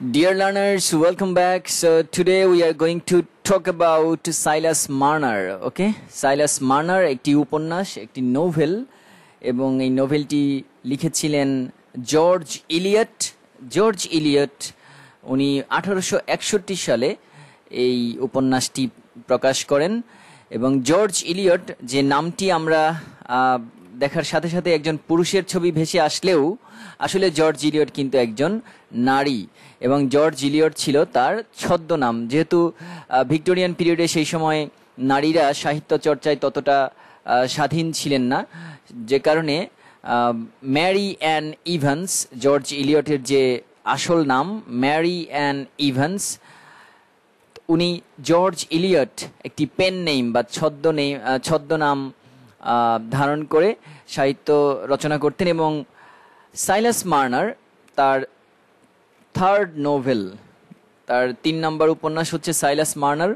Dear learners, welcome back. So today we are going to talk about Silas Marner, okay? Silas Marner একটি উপন্যাস, একটি novel এবং এই নোভেলটি লিখেছিলেন জর্জ ইলিয়ট জর্জ ইলিয়ট উনি আঠারোশো সালে এই উপন্যাসটি প্রকাশ করেন এবং জর্জ ইলিয়ট যে নামটি আমরা দেখার সাথে সাথে একজন পুরুষের ছবি ভেসে আসলেও আসলে জর্জ ইলিয়ট কিন্তু একজন নারী এবং জর্জ ইলিয়ট ছিল তার ছদ্মনাম যেহেতু ভিক্টোরিয়ান পিরিয়ডে সেই সময় নারীরা সাহিত্য চর্চায় ততটা স্বাধীন ছিলেন না যে কারণে ম্যারি অ্যান ইভান্স জর্জ ইলিয়টের যে আসল নাম ম্যারি অ্যান ইভান্স উনি জর্জ ইলিয়ট একটি পেন নেম বা ছদ্ম নেম ছদ্মনাম ধারণ করে সাহিত্য রচনা করতেন এবং সাইলাস মার্নার তার থার্ড নোভেল তার তিন নম্বর উপন্যাস হচ্ছে সাইলাস মার্নার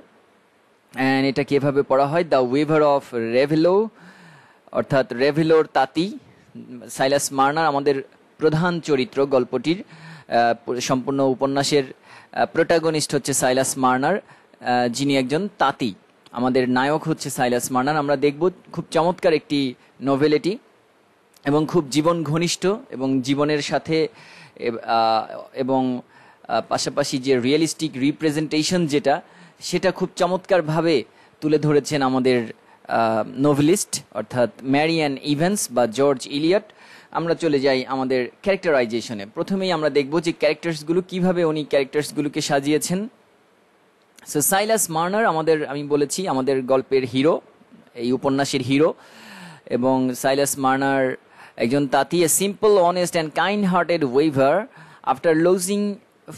অ্যান্ড এটা কীভাবে পড়া হয় দ্য উইভার অফ রেভেলো অর্থাৎ রেভেলোর তাঁতি সাইলাস মার্নার আমাদের প্রধান চরিত্র গল্পটির সম্পূর্ণ উপন্যাসের প্রোটাগনিস্ট হচ্ছে সাইলাস মার্নার যিনি একজন তাঁতি আমাদের নায়ক হচ্ছে সাইলাস মার্নান আমরা দেখব খুব চমৎকার একটি নোভেলেটি এবং খুব জীবন ঘনিষ্ঠ এবং জীবনের সাথে এবং পাশাপাশি যে রিয়েলিস্টিক রিপ্রেজেন্টেশন যেটা সেটা খুব চমৎকারভাবে তুলে ধরেছেন আমাদের নোভেলিস্ট অর্থাৎ ম্যারিয়ান ইভেন্স বা জর্জ ইলিয়ট আমরা চলে যাই আমাদের ক্যারেক্টারাইজেশনে প্রথমেই আমরা দেখব যে ক্যারেক্টার্সগুলো কিভাবে উনি ক্যারেক্টার্সগুলোকে সাজিয়েছেন সো সাইলাস মার্নার আমাদের আমি বলেছি আমাদের গল্পের হিরো এই উপন্যাসের হিরো এবং সাইলাস মার্নার একজন তাতি a simple honest and kind hearted weaver after losing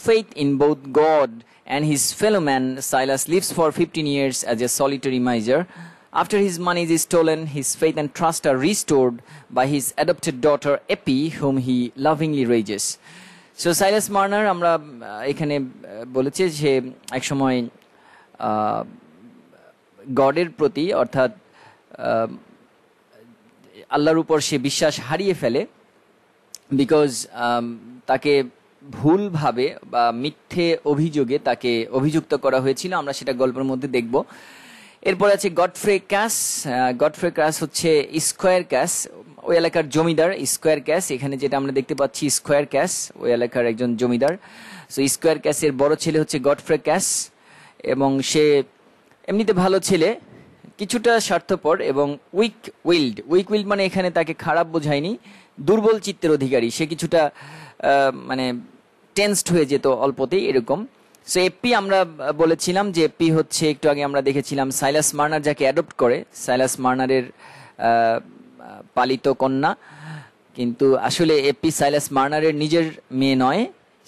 faith in both God and his fellow man Silas lives for fifteen years as a solitary miser after his money is stolen his faith and trust are restored by his adopted daughter Eppie home he lovingly raises so Silas Marner আমরা এখানে বলেছি যে একসময় গডের প্রতি অর্থাৎ আল্লাহর উপর সে বিশ্বাস হারিয়ে ফেলে বিকজ তাকে ভুলভাবে বা মিথ্যে অভিযোগে তাকে অভিযুক্ত করা হয়েছিল আমরা সেটা গল্পের মধ্যে দেখব এরপর আছে গডফ্রে ক্যাস গডফ্রে ক্যাস হচ্ছে স্কোয়ার ক্যাশ ওই এলাকার জমিদার স্কোয়ার ক্যাশ এখানে যেটা আমরা দেখতে পাচ্ছি স্কোয়ার ক্যাশ ওই এলাকার একজন জমিদার সো স্কোয়ার ক্যাশের বড় ছেলে হচ্ছে গডফ্রে ক্যাশ এবং সে এমনিতে ভালো ছেলে কিছুটা স্বার্থপর এবং উইক উইল্ড উইক উইল্ড মানে এখানে তাকে খারাপ বোঝায়নি দুর্বল চিত্তের অধিকারী সে কিছুটা মানে টেন্সড হয়ে যেত অল্পতেই এরকম সো এপি আমরা বলেছিলাম যে এপি হচ্ছে একটু আগে আমরা দেখেছিলাম সাইলাস মার্নার যাকে অ্যাডপ্ট করে সাইলাস মার্নারের পালিত কন্যা কিন্তু আসলে এপি সাইলাস মার্নারের নিজের মেয়ে নয়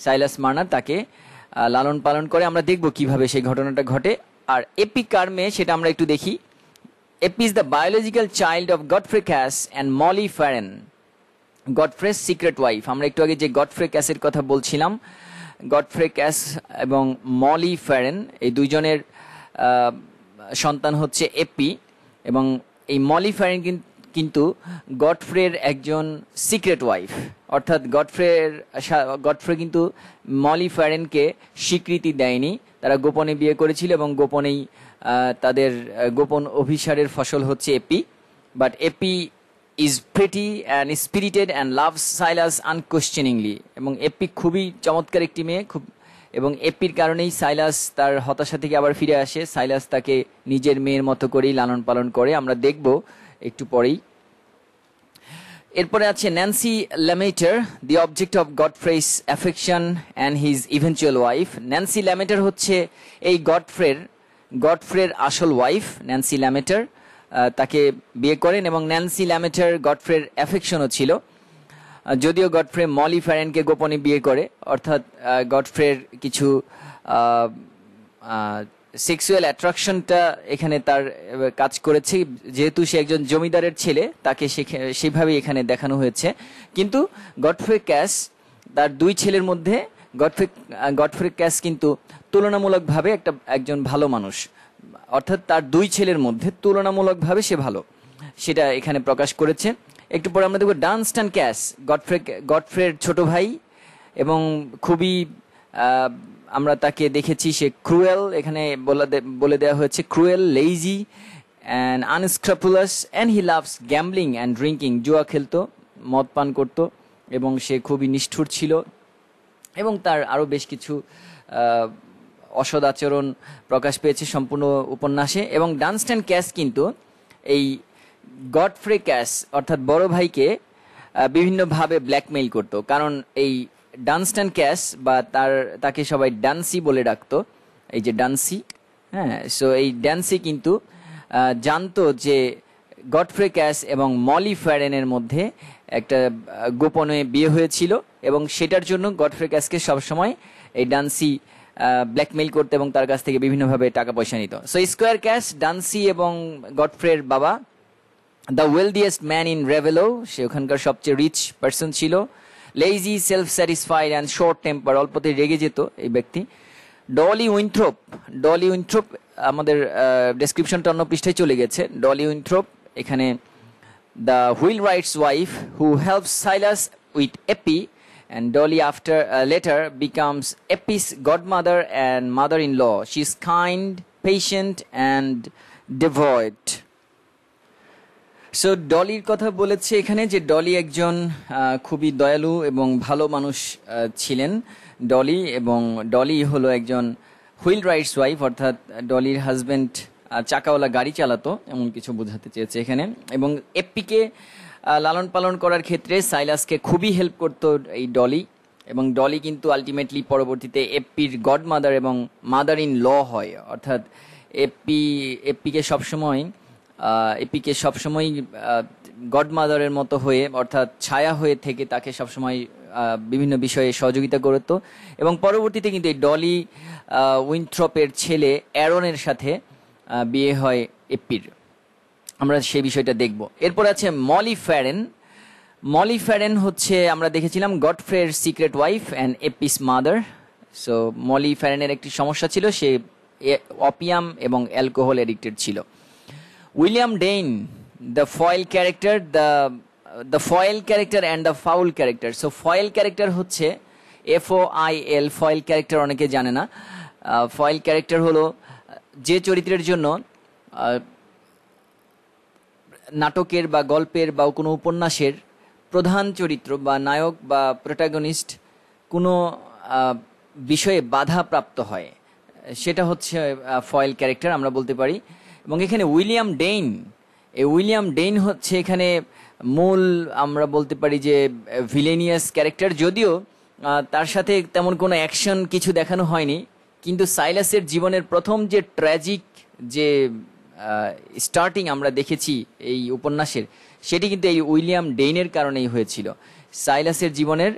সাইলাস মার্নার তাকে লালন পালন করে আমরা দেখব কিভাবে সেই ঘটনাটা ঘটে আর এপিকার্মে সেটা আমরা একটু দেখি Eppie is the biological child of Godfrey Cass and Molly Farren Godfrey's secret wife আমরা একটু আগে যে গডফ্রে ক্যাসের কথা বলছিলাম গডফ্রে ক্যাস এবং মলি ফ্যারেন এই দুজনের সন্তান হচ্ছে এপি এবং এই মলি ফ্যারেন কিন্তু কিন্তু গডফ্রের একজন সিক্রেট ওয়াইফ অর্থাৎ গডফ্রের গডফ্রে কিন্তু মলি ফ্যারেনকে স্বীকৃতি দেয়নি তারা গোপনে বিয়ে করেছিল এবং গোপনেই তাদের গোপন অভিসারের ফসল হচ্ছে Eppie but Eppie is pretty and spirited and love Silas unquestioningly এবং এপি খুবই চমৎকার একটি মেয়ে খুব এবং এপির কারণেই সাইলাস তার হতাশা থেকে আবার ফিরে আসে সাইলাস তাকে নিজের মেয়ের মতো করেই লালন পালন করে আমরা দেখব একটু পরেই এরপরে আছে Nancy Lammeter the object of Godfrey's affection and his eventual wife Nancy Lammeter হচ্ছে এই গডফ্রের গডফ্রের আসল ওয়াইফ ন্যান্সি ল্যামেটার তাকে বিয়ে করেন এবং ন্যান্সি ল্যামেটার ফ্রের অ্যাফেকশনও ছিল যদিও গডফ্রে মলি ফ্যারেনকে গোপনে বিয়ে করে অর্থাৎ ফ্রের কিছু সেক্সুয়াল অ্যাট্রাকশনটা এখানে তার কাজ করেছে যেহেতু সে একজন জমিদারের ছেলে তাকে সেভাবেই এখানে দেখানো হয়েছে কিন্তু গডফ্রে ক্যাশ তার দুই ছেলের মধ্যে গডফ্রে গডফ্রে ক্যাশ কিন্তু তুলনামূলকভাবে একটা একজন ভালো মানুষ অর্থাৎ তার দুই ছেলের মধ্যে তুলনামূলকভাবে সে ভালো সেটা এখানে প্রকাশ করেছে একটু পরে আমরা দেখব অ্যান্ড ক্যাশ গডফ্রে গডফ্রের ছোট ভাই এবং খুবই আমরা তাকে দেখেছি সে ক্রুয়েল এখানে বলে দেওয়া হয়েছে cruel lazy and unscrupulous and he loves gambling and drinking জুয়া খেলতো মদ পান করত এবং সে খুবই নিষ্ঠুর ছিল এবং তার আরও বেশ কিছু অসদ আচরণ প্রকাশ পেয়েছে সম্পূর্ণ উপন্যাসে এবং ডানস্ট্যান্ড ক্যাস কিন্তু এই গডফ্রে ক্যাস অর্থাৎ বড় ভাইকে বিভিন্নভাবে ব্ল্যাকমেইল করত কারণ এই ডানস্টান ক্যাশ বা তার তাকে সবাই ডান্সি বলে ডাকতো এই যে ডান্সি হ্যাঁ সো এই ডান্সি কিন্তু জানতো যে গডফ্রে ক্যাশ এবং মলি ফ্যারেনের মধ্যে একটা গোপনে বিয়ে হয়েছিল এবং সেটার জন্য গডফ্রে ক্যাশকে সবসময় এই ডান্সি ব্ল্যাকমেইল করতে এবং তার কাছ থেকে বিভিন্নভাবে টাকা পয়সা নিত সো স্কোয়ার ক্যাশ ডান্সি এবং গডফ্রের বাবা the wealthiest man in Raveloe সে ওখানকার সবচেয়ে রিচ পার্সন ছিল lazy self satisfied and short temper অল্পতে রেগে যেত এই ব্যক্তি ডলি উইন্থ্রোপ ডলি উইন্থ্রোপ আমাদের ডেসক্রিপশনটা অন্য পৃষ্ঠায় চলে গেছে ডলি উইন্থ্রোপ এখানে the wheelwright's wife who help Silas with Eppie Dolly after later becomes Eppie's god mother and mother in law she is kind patient and devout so ডলির কথা বলেছে এখানে যে ডলি একজন খুবই দয়ালু এবং ভালো মানুষ ছিলেন ডলি এবং ডলি হলো একজন হুইল রাইটস ওয়াইফ অর্থাৎ ডলির হাজব্যান্ড চাকাওয়ালা গাড়ি চালাতো এমন কিছু বোঝাতে চেয়েছে এখানে এবং এপিকে লালন পালন করার ক্ষেত্রে সাইলাসকে খুবই হেল্প করতো এই ডলি এবং ডলি কিন্তু আলটিমেটলি পরবর্তীতে এপির গডমাদার এবং মাদার ইন ল হয় অর্থাৎ এপি এপিকে সবসময় এপিকে সবসময় গডমাদারের মতো হয়ে অর্থাৎ ছায়া হয়ে থেকে তাকে সবসময় বিভিন্ন বিষয়ে সহযোগিতা করত এবং পরবর্তীতে কিন্তু এই ডলি উইন্থ্রপের ছেলে অ্যারনের সাথে বিয়ে হয় এপির আমরা সেই বিষয়টা দেখব এরপর আছে মলি ফ্যারেন মলি ফ্যারেন হচ্ছে আমরা দেখেছিলাম গডফ্রের secret wife and Eppie's mother so Molly ফ্যারেনের একটি সমস্যা ছিল সে অপিয়াম এবং অ্যালকোহল এডিক্টেড ছিল William Dane, the foil character, the the foil character and the foul character. So foil character হচ্ছে F O I L foil character অনেকে জানে না ফয়েল ক্যারেক্টার হলো যে চরিত্রের জন্য নাটকের বা গল্পের বা কোনো উপন্যাসের প্রধান চরিত্র বা নায়ক বা প্রোটাগনিস্ট কোনো বিষয়ে বাধা প্রাপ্ত হয় সেটা হচ্ছে ফয়েল ক্যারেক্টার আমরা বলতে পারি এবং এখানে উইলিয়াম ডেইন এই উইলিয়াম ডেইন হচ্ছে এখানে মূল আমরা বলতে পারি যে ভিলেনিয়াস ক্যারেক্টার যদিও তার সাথে তেমন কোনো অ্যাকশন কিছু দেখানো হয়নি কিন্তু সাইলাসের জীবনের প্রথম যে ট্র্যাজিক যে স্টার্টিং আমরা দেখেছি এই উপন্যাসের সেটি কিন্তু এই উইলিয়াম ডেইনের কারণেই হয়েছিল সাইলাসের জীবনের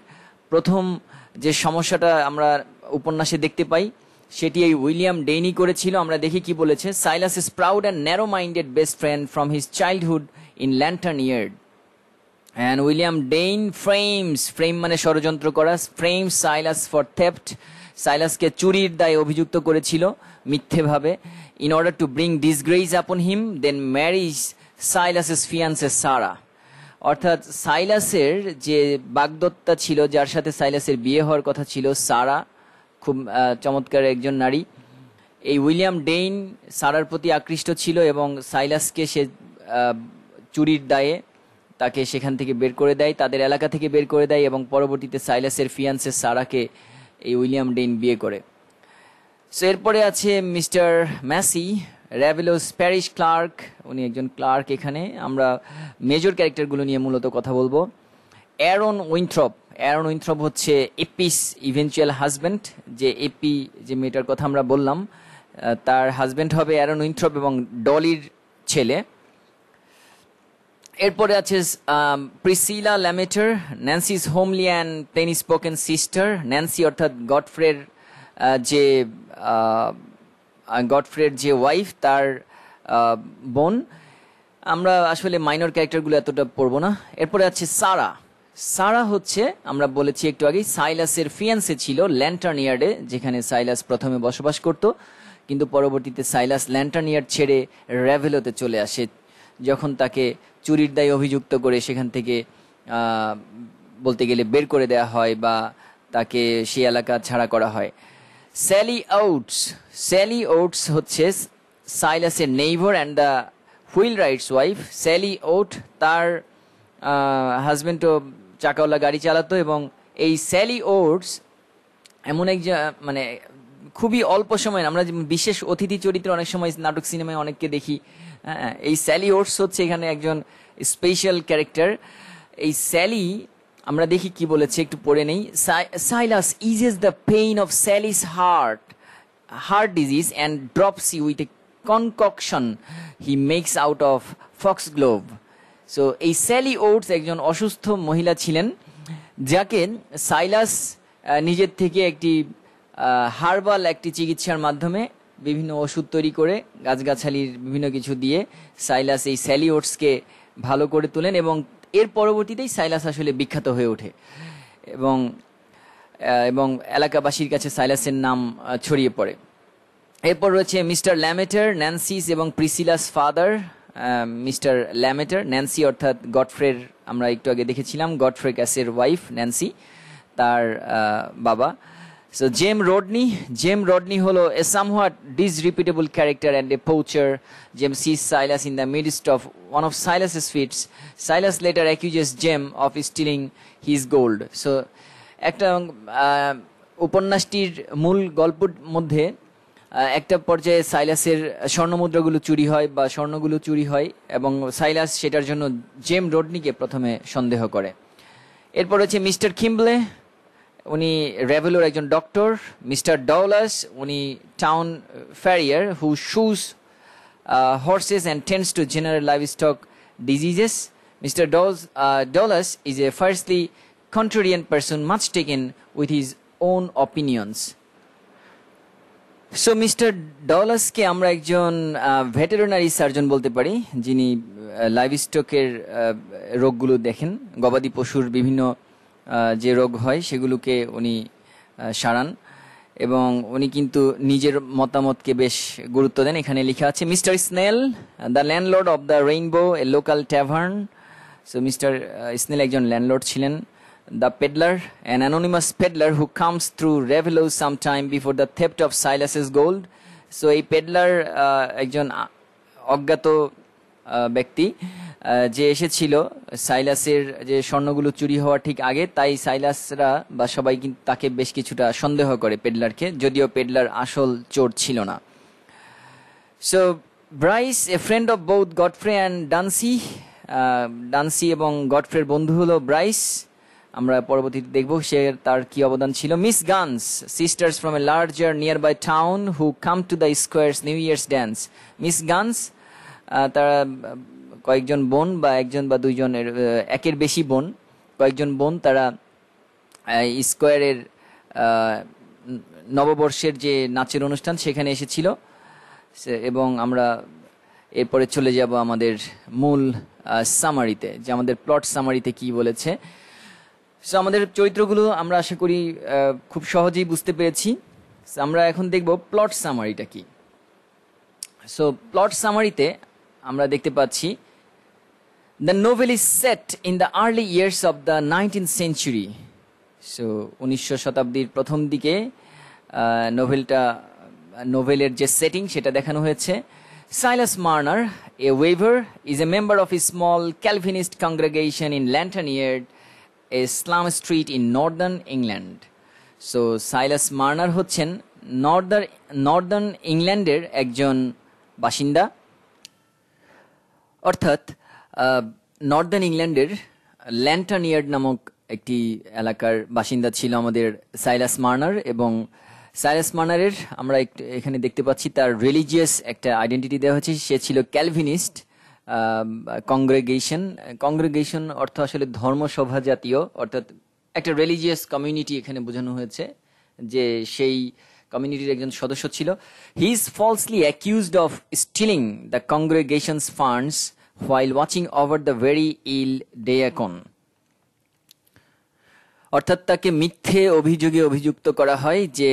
প্রথম যে সমস্যাটা আমরা উপন্যাসে দেখতে পাই সেটি এই উইলিয়াম ডেইনি করেছিল আমরা দেখি কি বলেছে Silas is proud and narrow minded best friend from his childhood in Lantern Yard and William Dane frames frame মানে ষড়যন্ত্র করা ফ্রেম সাইলাস ফর থেপ্ট সাইলাসকে চুরির দায়ে অভিযুক্ত করেছিল মিথ্যেভাবে in order to bring disgrace upon him then marriage সাইলাসের fiancée সারা অর্থাৎ সাইলাসের যে বাগদত্তা ছিল যার সাথে সাইলাসের বিয়ে হওয়ার কথা ছিল সারা খুব চমৎকার একজন নারী এই উইলিয়াম ডেইন সারার প্রতি আকৃষ্ট ছিল এবং সাইলাসকে সে চুরির দায়ে তাকে সেখান থেকে বের করে দেয় তাদের এলাকা থেকে বের করে দেয় এবং পরবর্তীতে সাইলাসের ফিয়ান্সে সারাকে এই উইলিয়াম ডেইন বিয়ে করে সো এরপরে আছে mister Macey Raveloe's parish clerk উনি একজন ক্লার্ক এখানে আমরা মেজর ক্যারেক্টারগুলো নিয়ে মূলত কথা বলবো অ্যারন উইন্থ্রপ অ্যারন উইন্থ্রপ হচ্ছে এপিস ইভেন্চুয়াল হাজব্যান্ড যে এপি যে মেয়েটার কথা আমরা বললাম তার হাজব্যান্ড হবে অ্যারন উইন্থ্রপ এবং ডলির ছেলে এরপরে আছে Priscilla Lammeter Nancy's homely and plain spoken sister Nancy অর্থাৎ গডফ্রের যে গডফ্রের যে ওয়াইফ তার বোন আমরা আসলে মাইনর ক্যারেক্টারগুলো এতটা পড়বো না এরপরে আছে সারা সারা হচ্ছে আমরা বলেছি একটু আগে সাইলাসের ফিয়ান্সে ছিল ল্যান্টার্ন ইয়ার্ডে যেখানে সাইলাস প্রথমে বসবাস করত কিন্তু পরবর্তীতে সাইলাস ল্যান্টার্ন ইয়ার্ড ছেড়ে র্যাভেলোতে চলে আসে যখন তাকে চুরির দায় অভিযুক্ত করে সেখান থেকে বলতে গেলে বের করে দেয়া হয় বা তাকে সে এলাকা ছাড়া করা হয় স্যালি আউটস স্যালি আউটস হচ্ছে সাইলাসের neighbour and the wheelwright's wife Sally Oates তার হাজব্যান্ডও চাকাওয়ালা গাড়ি চালাতো এবং এই স্যালি ওটস এমন এক মানে খুবই অল্প সময় আমরা বিশেষ অতিথি চরিত্রে অনেক সময় নাটক সিনেমায় অনেককে দেখি হ্যাঁ এই স্যালি ওটস হচ্ছে এখানে একজন স্পেশাল ক্যারেক্টার এই স্যালি আমরা দেখি কি বলেছে একটু পড়ে নেই Silas eases the pain of Sally's heart heart disease and dropsy with a concoction he makes out of foxglove so এই স্যালি ওটস একজন অসুস্থ মহিলা ছিলেন যাকে সাইলাস নিজের থেকে একটি হার্বাল একটি চিকিৎসার মাধ্যমে বিভিন্ন ওষুধ তৈরি করে গাছগাছালির বিভিন্ন কিছু দিয়ে সাইলাস এই স্যালি ওটসকে ভালো করে তোলেন এবং এর পরবর্তীতেই সাইলাস আসলে বিখ্যাত হয়ে ওঠে এবং এবং এলাকাবাসীর কাছে সাইলাসের নাম ছড়িয়ে পড়ে এরপর রয়েছে মিস্টার ল্যামেটার ন্যান্সিস এবং Priscilla's father mister Lammeter Nancy অর্থাৎ গডফ্রের আমরা একটু আগে দেখেছিলাম গডফ্রে ক্যাসের ওয়াইফ ন্যান্সি তার বাবা so Jem Rodney Jem Rodney হলো a somewhat disreputable character and a poacher Jem see Silas in the midst of one of Silas fits Silas later accuses Jem of stealing his gold so একটা উপন্যাসটির মূল গল্পের মধ্যে একটা পর্যায়ে সাইলাসের স্বর্ণমুদ্রাগুলো চুরি হয় বা স্বর্ণগুলো চুরি হয় এবং সাইলাস সেটার জন্য জেম রোডনিকে প্রথমে সন্দেহ করে এরপর হচ্ছে মিস্টার কিম্বলে উনি রেভেলোর একজন ডক্টর মিস্টার ডলাস উনি town farrier who shoes horses and tends to general livestock diseases mister Dowlas Dowlas is a fiercely contrarian person must taken with his own opinions so mister ডলাসকে আমরা একজন veterinary surgeon বলতে পারি যিনি live স্টকের রোগগুলো দেখেন গবাদি পশুর বিভিন্ন যে রোগ হয় সেগুলোকে উনি সারান এবং উনি কিন্তু নিজের মতামতকে বেশ গুরুত্ব দেন এখানে লেখা আছে mister Snell the landlord of the Rainbow a local tavern so mister Snell একজন ল্যান্ডলর্ড ছিলেন the peddler, an anonymous peddler who comes through Revelo sometime before the theft of Silas's gold. So এই peddler একজন অজ্ঞাত uh, ব্যক্তি uh, যে এসেছিল সাইলাসের যে স্বর্ণগুলো চুরি হওয়ার ঠিক আগে তাই সাইলাসরা বা সবাই কিন্তু তাকে বেশ কিছুটা সন্দেহ করে পেডলারকে যদিও পেডলার আসল চোর ছিল না so Bryce a friend of both Godfrey and Dunsey Dunsey এবং গডফ্রের বন্ধু হলো ব্রাইস আমরা পরবর্তীতে দেখব সে তার কি অবদান ছিল Miss Gunns sisters from a larger nearby town who come to the squire's New Year's dance Miss Gunns তারা কয়েকজন বোন বা একজন বা দুইজনের একের বেশি বোন কয়েকজন বোন তারা স্কোয়ারের নববর্ষের যে নাচের অনুষ্ঠান সেখানে এসেছিল এবং আমরা এরপরে চলে যাব আমাদের মূল সামারিতে যে আমাদের প্লট সামারিতে কি বলেছে সো আমাদের চরিত্রগুলো আমরা আশা করি খুব সহজেই বুঝতে পেরেছি আমরা এখন দেখব প্লট সামারিটা কি সো প্লট সামারিতে আমরা দেখতে পাচ্ছি the novel is set in the early years of the nineteen century so উনিশশো শতাব্দীর প্রথম দিকে নোভেলটা নোভেলের যে সেটিং সেটা দেখানো হয়েছে Silas Marner a weaver is a member of small Calvinist congregation in in yard a slum street in northern England. So Silas Marner হচ্ছেন northern Northern ইংল্যান্ডের একজন বাসিন্দা অর্থাৎ নর্দার্ন ইংল্যান্ডের ল্যান্টানিয়ার্ড নামক একটি এলাকার বাসিন্দা ছিল আমাদের সাইলাস মার্নার এবং সাইলাস মার্নারের আমরা এখানে দেখতে পাচ্ছি তার রিলিজিয়াস একটা আইডেন্টিটি দেওয়া হয়েছে সে ছিল ক্যালভিনিস্ট কংগ্রেগেশন কংগ্রেগেশন অর্থ আসলে ধর্মসভা জাতীয় অর্থাৎ একটা রিলিজিয়াস কমিউনিটি এখানে বোঝানো হয়েছে যে সেই কমিউনিটির একজন সদস্য ছিল he is falsely accused of stealing the congregation's funds while watching over the very ill deacon অর্থাৎ তাকে মিথ্যে অভিযোগে অভিযুক্ত করা হয় যে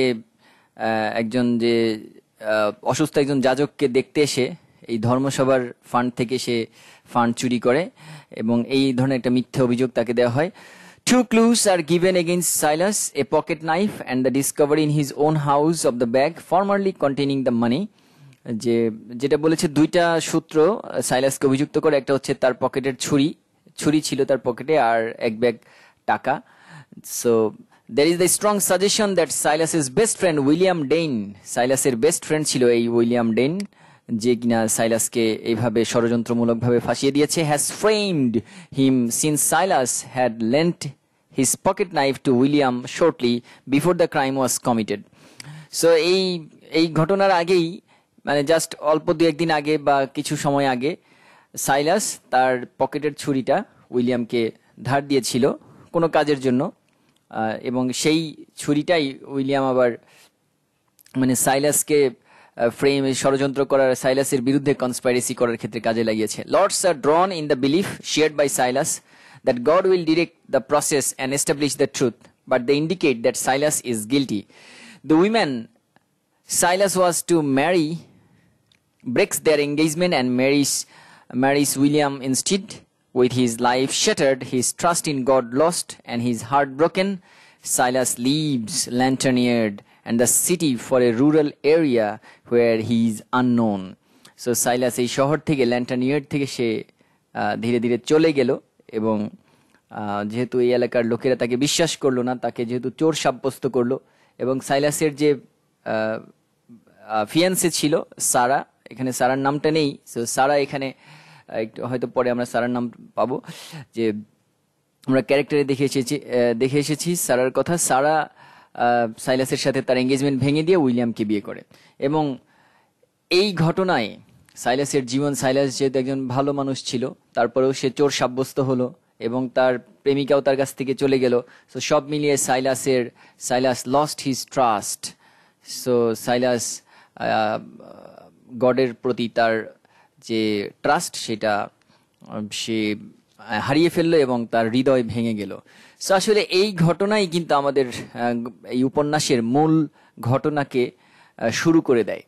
একজন যে অসুস্থ একজন যাজককে দেখতে এসে এই ধর্মসভার ফান্ড থেকে সে ফান্ড চুরি করে এবং এই ধরনের একটা মিথ্যা অভিযোগ তাকে দেওয়া হয় two clues are given against Silas a pocket knife and the discovery in his own house of the bag formerly containing the money যে যেটা বলেছে দুইটা সূত্র সাইলাসকে অভিযুক্ত করে একটা হচ্ছে তার পকেটের ছুরি ছুরি ছিল তার পকেটে আর এক ব্যাগ টাকা so there is the strong suggestion that সাইলাসের বেস্ট ফ্রেন্ড উইলিয়াম ডেইন সাইলাসের বেস্ট ফ্রেন্ড ছিল এই উইলিয়াম ডেইন যে কিনা সাইলাসকে এইভাবে ষড়যন্ত্রমূলকভাবে ফাঁসিয়ে দিয়েছে has framed him since Silas had lent his pocket knife to William shortly before the crime was committed so এই এই ঘটনার আগেই মানে জাস্ট অল্প দু একদিন আগে বা কিছু সময় আগে সাইলাস তার পকেটের ছুরিটা উইলিয়ামকে ধার দিয়েছিল কোনো কাজের জন্য এবং সেই ছুরিটাই উইলিয়াম আবার মানে সাইলাসকে ফ্রেম ষড়যন্ত্র করার সাইলাসের বিরুদ্ধে কনস্পাইরেসি করার ক্ষেত্রে কাজে লাগিয়েছে lots are drawn in the belief shared by Silas that God will direct the process and establish the truth but they indicate that Silas is guilty the woman Silas was to marry breaks their engagement and marries, marries William instead. With his life shattered, his trust in God lost, and his heart broken, Silas leaves lantern-eared and the city for a rural area where he is unknown so Silas এই শহর থেকে ল্যান্টানিয়ার থেকে সে ধীরে ধীরে চলে গেল এবং যেহেতু এই এলাকার লোকেরা তাকে বিশ্বাস করলো না তাকে যেহেতু চোর সাব্যস্ত করলো এবং সাইলাসের যে ফিয়ান্সে ছিল সারা এখানে সারার নামটা নেই সো সারা এখানে একটু হয়তো পরে আমরা সারার নাম পাবো যে আমরা ক্যারেক্টারে দেখে এসেছি দেখে এসেছি সারার কথা সারা সাইলাসের সাথে তার এঙ্গেজমেন্ট ভেঙে দিয়ে উইলিয়ামকে বিয়ে করে এবং এই ঘটনায় সাইলাসের জীবন সাইলাস যেহেতু একজন ভালো মানুষ ছিল তারপরেও সে চোর সাব্যস্ত হলো এবং তার প্রেমিকাও তার কাছ থেকে চলে গেল সো সব মিলিয়ে সাইলাসের Silas lost his trust so Silas গডের প্রতি তার যে ট্রাস্ট সেটা সে হারিয়ে ফেললো এবং তার হৃদয় ভেঙে গেল সো আসলে এই ঘটনাই কিন্তু আমাদের এই উপন্যাসের মূল ঘটনাকে শুরু করে দেয়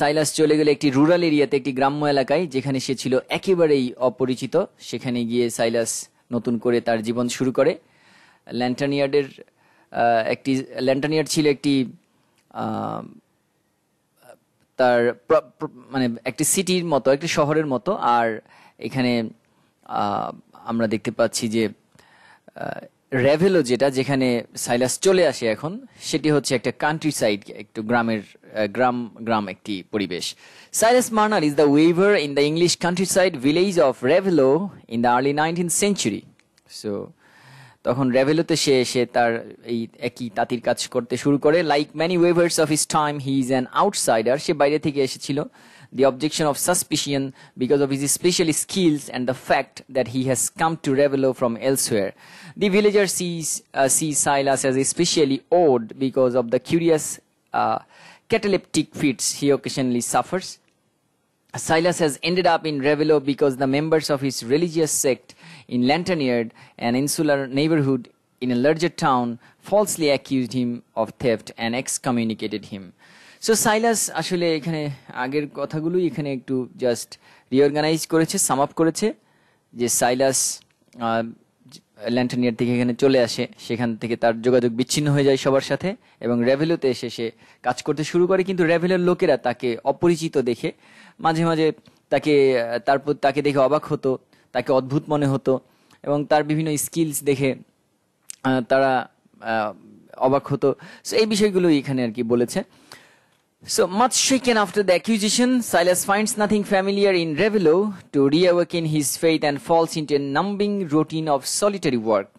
সাইলাস চলে গেলে একটি রুরাল এরিয়াতে একটি গ্রাম্য এলাকায় যেখানে সে ছিল একেবারেই অপরিচিত সেখানে গিয়ে সাইলাস নতুন করে তার জীবন শুরু করে ল্যান্টানিয়ার্ডের একটি ল্যান্টানিয়ার ছিল একটি তার মানে একটি সিটির মতো একটি শহরের মতো আর এখানে আমরা দেখতে পাচ্ছি যে রেভেলো যেটা যেখানে সাইলাস চলে আসে এখন সেটি হচ্ছে একটা কান্ট্রি সাইড একটু গ্রামের গ্রাম গ্রাম একটি পরিবেশ Silas Marner is the weaver in the English countryside village of Raveloe in the early nineteenth century so তখন রেভেলোতে সে এসে তার এই একই তাঁতির কাজ করতে শুরু করে like many weavers of his time he is an outsider সে বাইরে থেকে এসেছিল the objection of suspicion because of his special skills and the fact that he has come to Revelo from elsewhere. The villager sees, uh, sees Silas as especially odd because of the curious uh, cataleptic fits he occasionally suffers. Silas has ended up in Revelo because the members of his religious sect in Lantaniard, an insular neighborhood in a larger town, falsely accused him of theft and excommunicated him. So Silas আসলে এখানে আগের কথাগুলোই এখানে একটু just reorganise করেছে sum up করেছে যে সাইলাস ল্যান্টানিয়ার থেকে এখানে চলে আসে সেখান থেকে তার যোগাযোগ বিচ্ছিন্ন হয়ে যায় সবার সাথে এবং রেভেলোতে এসে সে কাজ করতে শুরু করে কিন্তু রেভেলোর লোকেরা তাকে অপরিচিত দেখে মাঝে মাঝে তাকে তারপর তাকে দেখে অবাক হতো তাকে অদ্ভুত মনে হতো এবং তার বিভিন্ন স্কিলস দেখে তারা অবাক হতো সো এই বিষয়গুলোই এখানে আর কি বলেছে So much shaken after the accusation, Silas finds nothing familiar in Revelo to reawaken his faith and falls into a numbing routine of solitary work.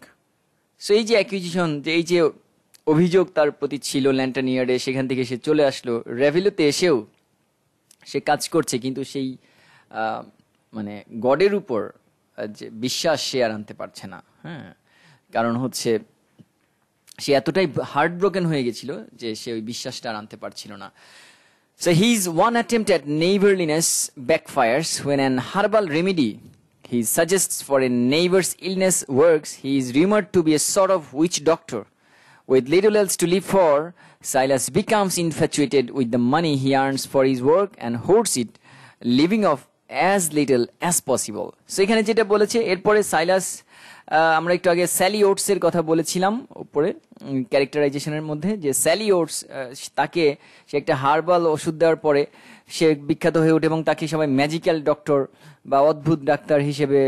So এই যে অ্যাকুইজিশন যে এই যে অভিযোগ তার প্রতি ছিল ল্যান্টানিয়ারে সেখান থেকে সে চলে আসলো রেভেলোতে এসেও সে কাজ করছে কিন্তু সেই মানে গডের উপর যে বিশ্বাস সে আর আনতে পারছে না হ্যাঁ কারণ হচ্ছে সে এতটাই হার্ট ব্রোকেন হয়ে গেছিল যে সে ওই বিশ্বাসটা আর আনতে পারছিল না So his one attempt at neighborliness backfires when an herbal remedy he suggests for a neighbor's illness works. He is rumored to be a sort of witch doctor. With little else to live for, Silas becomes infatuated with the money he earns for his work and hoards it, living off as little as possible. So এখানে যেটা বলেছে এরপরে সাইলাস আমরা একটু আগে Sally ওটসের কথা বলেছিলাম উপরে ক্যারেক্টারাইজেশনের মধ্যে যে স্যালি ওটস তাকে সে একটা হার্বাল ওষুধ দেওয়ার পরে সে বিখ্যাত হয়ে ওঠে এবং তাকে সবাই ম্যাজিক্যাল ডক্টর বা অদ্ভুত ডাক্তার হিসেবে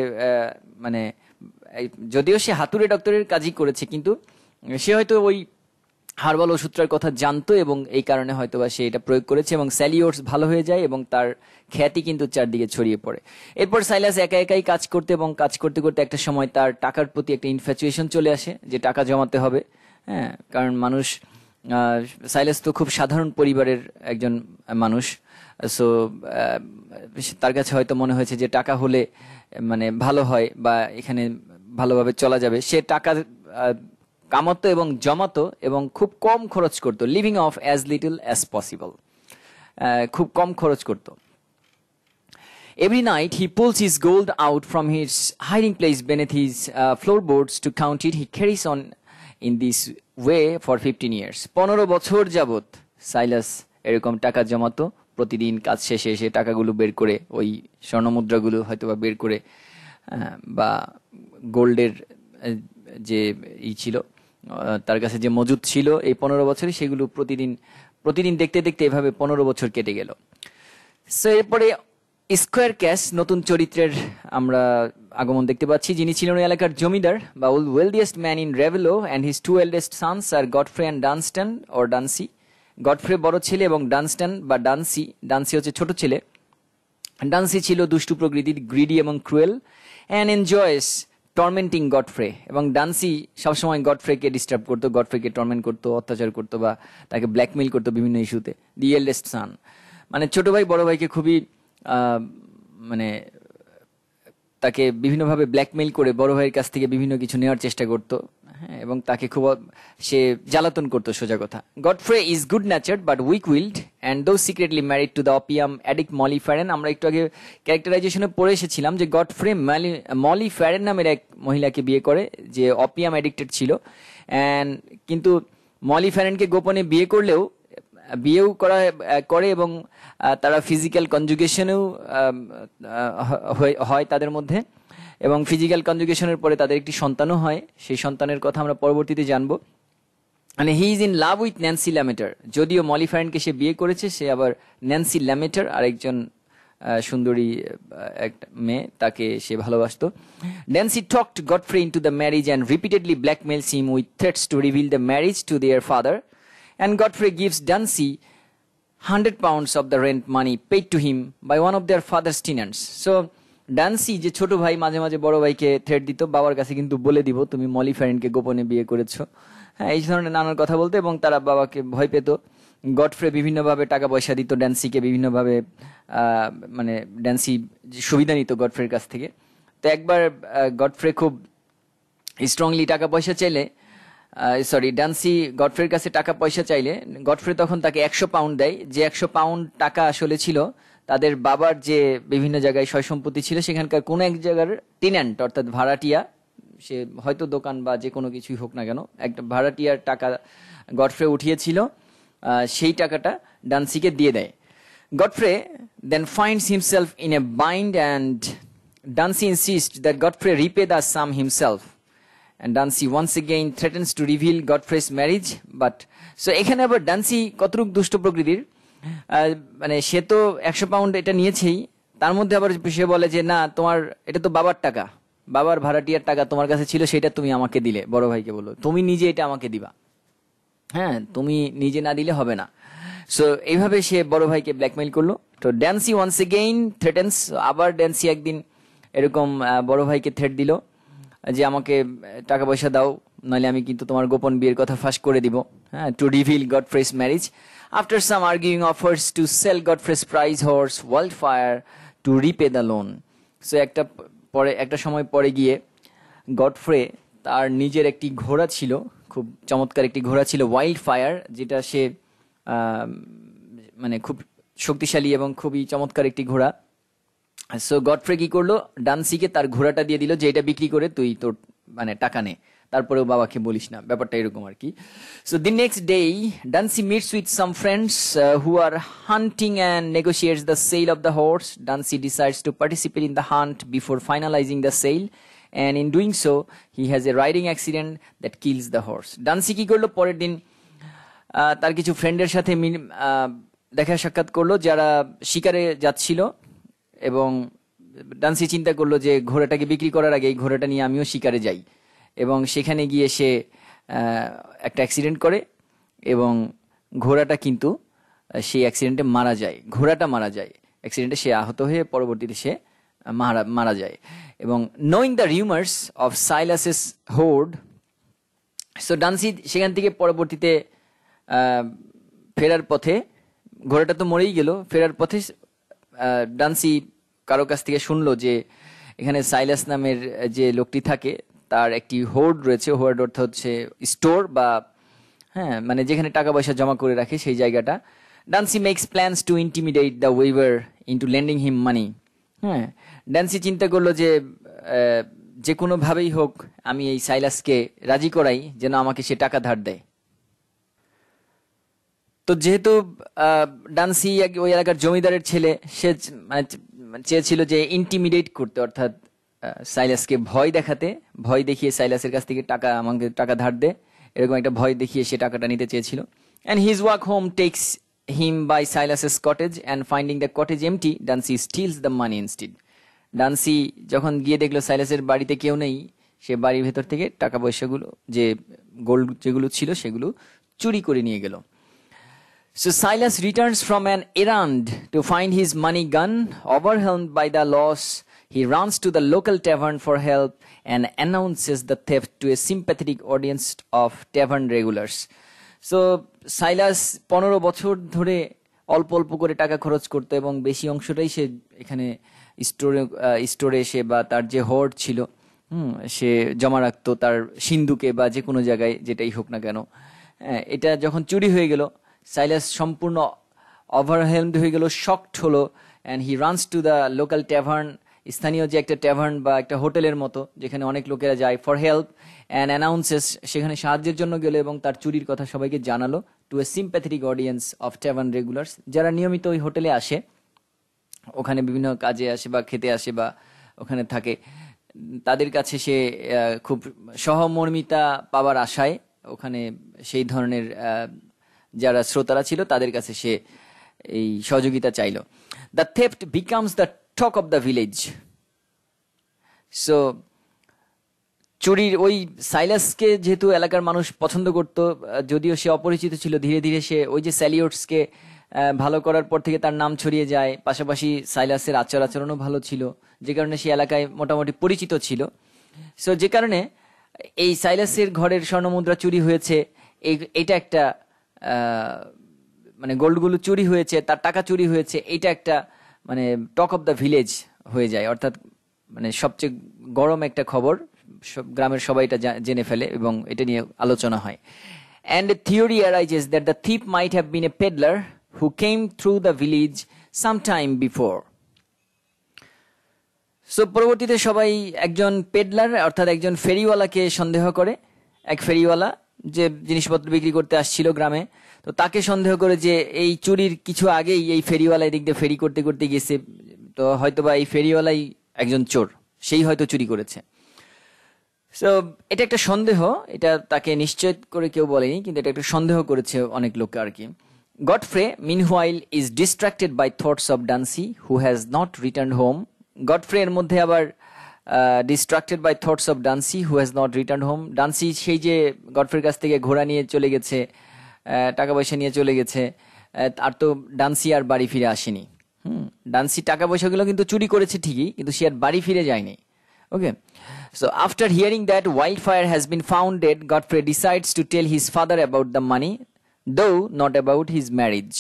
মানে যদিও সে হাতুড়ে ডক্টরের কাজই করেছে কিন্তু সে হয়তো ওই হারবাল ওষুধটার কথা জানতো এবং এই কারণে হয়তোবা সে এটা প্রয়োগ করেছে এবং স্যালিওর্স ভালো হয়ে যায় এবং তার খ্যাতি কিন্তু চারদিকে ছড়িয়ে পড়ে এরপর সাইলাস একা একাই কাজ করতে এবং কাজ করতে করতে একটা সময় তার টাকার প্রতি একটা ইনফ্যাচুয়েশন চলে আসে যে টাকা জমাতে হবে হ্যাঁ কারণ মানুষ সাইলাস তো খুব সাধারণ পরিবারের একজন মানুষ সো তার কাছে হয়তো মনে হয়েছে যে টাকা হলে মানে ভালো হয় বা এখানে ভালোভাবে চলা যাবে সে টাকা কামাতো এবং জমাতো এবং খুব কম খরচ করত living off as little as possible খুব কম খরচ করত Every night he pulls his gold out from his hiding place beneath his uh, floorboards to count it. He carries on in this way for 15 years. পনেরো বছর যাবৎ সাইলাস এরকম টাকা জমাতো প্রতিদিন কাজ শেষে এসে টাকাগুলো বের করে ওই স্বর্ণমুদ্রাগুলো হয়তো বা বের করে বা গোল্ডের যে ই ছিল তার কাছে যে মজুদ ছিল এই পনেরো বছরে সেগুলো প্রতিদিন প্রতিদিন দেখতে দেখতে এভাবে পনেরো বছর কেটে গেল সো এরপরে স্কোয়ার ক্যাশ নতুন চরিত্রের আমরা আগমন দেখতে পাচ্ছি যিনি ছিলেন ওই এলাকার জমিদার বা উল wealthiest man in Raveloe and his two eldest sons are Godfrey and Dunstan or Dunsey Godfrey বড় ছেলে এবং ডানস্টন বা ডান্সি ডান্সি হচ্ছে ছোট ছেলে ডান্সি ছিল দুষ্টু প্রকৃতির গ্রিডি এবং cruel and enjoys tormenting Godfrey এবং ডান্সি সবসময় গডফ্রেকে ডিস্টার্ব করতো গডফ্রেকে টর্মেন্ট করতো অত্যাচার করতো বা তাকে ব্ল্যাকমেল করতো বিভিন্ন ইস্যুতে দি এল্ডেস্ট সান মানে ছোটো ভাই বড় ভাইকে খুবই মানে তাকে বিভিন্নভাবে ব্ল্যাকমেইল করে বড় ভাইয়ের কাছ থেকে বিভিন্ন কিছু নেওয়ার চেষ্টা করত হ্যাঁ এবং তাকে খুব সে জ্বালাতন করতো সোজা কথা Godfrey is good natured but weak willed and though secretly married to the opium addict Molly Farren আমরা একটু আগে ক্যারেক্টারাইজেশনে পড়ে এসেছিলাম যে গডফ্রে মলি মলি ফ্যারেন নামের এক মহিলাকে বিয়ে করে যে অপিয়াম অ্যাডিক্টেড ছিল অ্যান্ড কিন্তু মলি ফ্যারেনকে গোপনে বিয়ে করলেও বিয়েও করা করে এবং তারা ফিজিক্যাল কনজুগেশনেও হয় তাদের মধ্যে এবং ফিজিক্যাল কনজুগেশনের পরে তাদের একটি সন্তানও হয় সেই সন্তানের কথা আমরা পরবর্তীতে জানব মানে he is in love with Nancy Lammeter যদিও মলিফারেনকে সে বিয়ে করেছে সে আবার ন্যান্সি ল্যামেটার আরেকজন সুন্দরী একটা মেয়ে তাকে সে ভালোবাসত Dunsey talked free into the marriage and repeatedly blackmails him with threats to reveal the marriage to their father and free gives Dunsey hundred pounds of the rent money paid to him by one of their father's tenants. So Dunsey যে ছোট ভাই মাঝে মাঝে বড় ভাইকে threat দিত বাবার কাছে কিন্তু বলে দিব তুমি মলি ফ্যারেনকে গোপনে বিয়ে করেছো হ্যাঁ এই ধরনের নানান কথা বলতো এবং তারা বাবাকে ভয় পেত গডফ্রে বিভিন্নভাবে টাকা পয়সা দিত ড্যান্সিকে বিভিন্নভাবে মানে ড্যান্সি সুবিধা নিত গডফ্রের কাছ থেকে তো একবার গডফ্রে খুব স্ট্রংলি টাকা পয়সা চাইলে সরি ডান্সি গডফ্রের কাছে টাকা পয়সা চাইলে গডফ্রে তখন তাকে একশো পাউন্ড দেয় যে একশো পাউন্ড টাকা আসলে ছিল তাদের বাবার যে বিভিন্ন জায়গায় সয় সম্পত্তি ছিল সেখানকার কোনো এক জায়গার টিন্যান্ট অর্থাৎ ভাড়াটিয়া সে হয়তো দোকান বা যে কোনো কিছুই হোক না কেন একটা ভাড়াটিয়ার টাকা গডফ্রে উঠিয়েছিল সেই টাকাটা ডান্সিকে দিয়ে দেয় Godfrey then finds himself in a bind and Dunsey insist that Godfrey repay the sum himself And Dancy once again threatens to reveal Godfrey's marriage, but so এখানে আবার ডান্সি কতটুক দুষ্ট প্রকৃতির মানে সে তো একশো পাউন্ড এটা নিয়েছেই তার মধ্যে আবার সে বলে যে না তোমার এটা তো বাবার টাকা বাবার ভাড়াটিয়ার টাকা তোমার কাছে ছিল সেটা তুমি আমাকে দিলে বড় ভাইকে বলো তুমি নিজে এটা আমাকে দিবা হ্যাঁ তুমি নিজে না দিলে হবে না সো এইভাবে সে বড় ভাইকে ব্ল্যাকমেইল করলো তো ড্যান্সি ওয়ান্স এগেইন থ্রেটেন্স আবার ড্যান্সি একদিন এরকম বড় ভাইকে থ্রেট দিল যে আমাকে টাকা পয়সা দাও নইলে আমি কিন্তু তোমার গোপন বিয়ের কথা ফাঁস করে দিব হ্যাঁ to reveal Godfrey's marriage after some arguing offers to sell Godfrey's prize horse Wildfire to repay the loan so একটা পরে একটা সময় পরে গিয়ে গডফ্রে তার নিজের একটি ঘোড়া ছিল খুব চমৎকার একটি ঘোড়া ছিল ওয়াইল্ড ফায়ার যেটা সে মানে খুব শক্তিশালী এবং খুবই চমৎকার একটি ঘোড়া সো গডফ্রে কি করলো ডান্সিকে তার ঘোড়াটা দিয়ে দিল যে এটা বিক্রি করে তুই তোর মানে টাকা নে তারপরেও বাবাকে বলিস না ব্যাপারটা এরকম আর কি so the next day Dunsey meets with some friends who are hunting and negotiates the sale of the horse Dunsey decides to participate in the hunt before finalising the sale and in doing so he has a riding accident that kills the horse Dunsey কি করলো পরের দিন তার কিছু ফ্রেন্ডের সাথে দেখা সাক্ষাৎ করলো যারা শিকারে যাচ্ছিল এবং ডান্সি চিন্তা করলো যে ঘোড়াটাকে বিক্রি করার আগে এই ঘোড়াটা নিয়ে আমিও শিকারে যাই এবং সেখানে গিয়ে সে একটা অ্যাক্সিডেন্ট করে এবং ঘোড়াটা কিন্তু সেই অ্যাক্সিডেন্টে মারা যায় ঘোড়াটা মারা যায় অ্যাক্সিডেন্টে সে আহত হয়ে পরবর্তীতে সে মারা মারা যায় এবং knowing the rumours of Silas's hoard so Dunsey সেখান থেকে পরবর্তীতে ফেরার পথে ঘোড়াটা তো মরেই গেল ফেরার পথে ডান্সি কারো কাছ থেকে শুনলো যে এখানে সাইলাস নামের যে লোকটি থাকে তার একটি হোর্ড রয়েছে হোর্ড অর্থ হচ্ছে স্টোর বা হ্যাঁ মানে যেখানে টাকা পয়সা জমা করে রাখে সেই জায়গাটা Dunsey makes plans to intimidate the weaver into lending him money হ্যাঁ ডান্সি চিন্তা করলো যে যে কোনোভাবেই হোক আমি এই সাইলাসকে রাজি করাই যেন আমাকে সে টাকা ধার দেয় তো যেহেতু ডান্সি ওই এলাকার জমিদারের ছেলে সে মানে, মানে চেয়েছিল যে ইন্টিমিডিয়েট করতে অর্থাৎ সাইলাসকে ভয় দেখাতে ভয় দেখিয়ে সাইলাসের কাছ থেকে টাকা আমাকে টাকা ধার দে এরকম একটা ভয় দেখিয়ে সে টাকাটা নিতে চেয়েছিল and his walk home takes him by Silas's cottage and finding the cottage empty Dunsey steals the money instead Dunsey যখন গিয়ে দেখলো সাইলাসের বাড়িতে কেউ নেই সে বাড়ির ভেতর থেকে টাকা পয়সাগুলো যে গোল্ড যেগুলো ছিল সেগুলো চুরি করে নিয়ে গেল So Silas returns from an errand to find his money gun. Overwhelmed by the loss, he runs to the local tavern for help and announces the theft to a sympathetic audience of tavern regulars. So Silas, পনেরো বছর ধরে অল্প অল্প করে টাকা খরচ করতো এবং বেশি অংশটাই সে এখানে স্টোরে স্টোরে সে বা তার যে হোর্ড ছিল হুম সে জমা রাখতো তার সিন্ধুকে বা যে কোনো জায়গায় যেটাই হোক না কেন এটা যখন চুরি হয়ে গেল সাইলাস সম্পূর্ণ ওভারহেলমড হয়ে গেল শকড হলো and he runs to the local tavern স্থানীয় যে একটা ট্যাভার্ন বা একটা হোটেলের মতো যেখানে অনেক লোকেরা যায় ফর হেল্প অ্যান্ড অ্যানাউন্সেস সেখানে সাহায্যের জন্য গেলো এবং তার চুরির কথা সবাইকে জানালো to a sympathetic audience of tavern regulars যারা নিয়মিত ওই হোটেলে আসে ওখানে বিভিন্ন কাজে আসে বা খেতে আসে বা ওখানে থাকে তাদের কাছে সে খুব সহমর্মিতা পাবার আশায় ওখানে সেই ধরনের যারা শ্রোতারা ছিল তাদের কাছে সে এই সহযোগিতা চাইল the theft becomes the talk of the village so চুরির ওই সাইলাসকে যেহেতু এলাকার মানুষ পছন্দ করত যদিও সে অপরিচিত ছিল ধীরে ধীরে সে ওই যে স্যালিওটসকে ভালো করার পর থেকে তার নাম ছড়িয়ে যায় পাশাপাশি সাইলাসের আচার আচরণও ভালো ছিল যে কারণে সে এলাকায় মোটামুটি পরিচিত ছিল সো যে কারণে এই সাইলাসের ঘরের স্বর্ণমুদ্রা চুরি হয়েছে এটা একটা মানে গোল্ডগুলো চুরি হয়েছে তার টাকা চুরি হয়েছে এটা একটা মানে টক অফ দ্য ভিলেজ হয়ে যায় অর্থাৎ মানে সবচেয়ে গরম একটা খবর সব গ্রামের সবাই এটা জেনে ফেলে এবং এটা নিয়ে আলোচনা হয় and theory arises that the thief might have been a pedlar who came through the village some time before so পরবর্তীতে সবাই একজন পেডলার অর্থাৎ একজন ফেরিওয়ালাকে সন্দেহ করে এক ফেরিওয়ালা যে জিনিসপত্র বিক্রি করতে আসছিল গ্রামে তো তাকে সন্দেহ করে যে এই চুরির কিছু আগেই এই ফেরিওয়ালা এদিক দিয়ে ফেরি করতে করতে গেছে তো হয়তো বা এই ফেরিওয়ালাই একজন চোর সেই হয়তো চুরি করেছে সো এটা একটা সন্দেহ এটা তাকে নিশ্চিত করে কেউ বলেনি কিন্তু এটা একটা সন্দেহ করেছে অনেক লোককে আর কি Godfrey meanwhile is distracted by thoughts of Dunsey who has not return home Godfrey এর মধ্যে আবার distracted by thoughts of Dunsey who has not return home Dunsey সেই যে গডফ্রের কাছ থেকে ঘোড়া নিয়ে চলে গেছে uh, টাকা পয়সা নিয়ে চলে গেছে uh, আর তো ডান্সি আর বাড়ি ফিরে আসেনি হুম ডান্সি টাকা পয়সাগুলো কিন্তু চুরি করেছে ঠিকই কিন্তু সে আর বাড়ি ফিরে যায়নি okay so after hearing that wild fire has been founded Godfrey decides to tell his father about the money though not about his marriage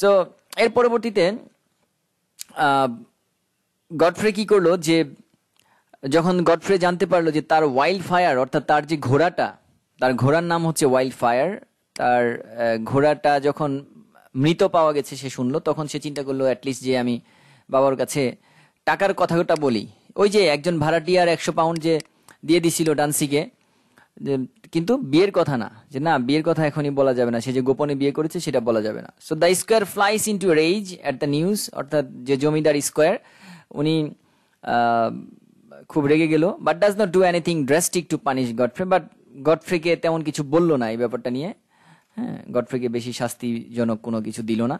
so এর পরবর্তীতে গডফ্রে uh, কি করলো যে যখন গডফ্রে জানতে পারলো যে তার ওয়াইল্ড ফায়ার অর্থাৎ তার যে ঘোড়াটা তার ঘোড়ার নাম হচ্ছে ওয়াইল্ড ফায়ার তার ঘোড়াটা যখন মৃত পাওয়া গেছে সে শুনলো তখন সে চিন্তা করলো অ্যাটলিস্ট যে আমি বাবার কাছে টাকার কথাটা বলি ওই যে একজন ভাড়াটিয়ার একশো পাউন্ড যে দিয়ে দিছিল ডান্সিকে কিন্তু বিয়ের কথা না যে না বিয়ের কথা এখনই বলা যাবে না সে যে গোপনে বিয়ে করেছে সেটা বলা যাবে না so the squire flies in to rage at the news অর্থাৎ যে জমিদার স্কোয়ার উনি খুব রেগে গেল but does not do anything drastic to punish Godfrey but গডফ্রেকে তেমন কিছু বলল না এই ব্যাপারটা নিয়ে হ্যাঁ গডফ্রেকে বেশি শাস্তিজনক কোনো কিছু দিল না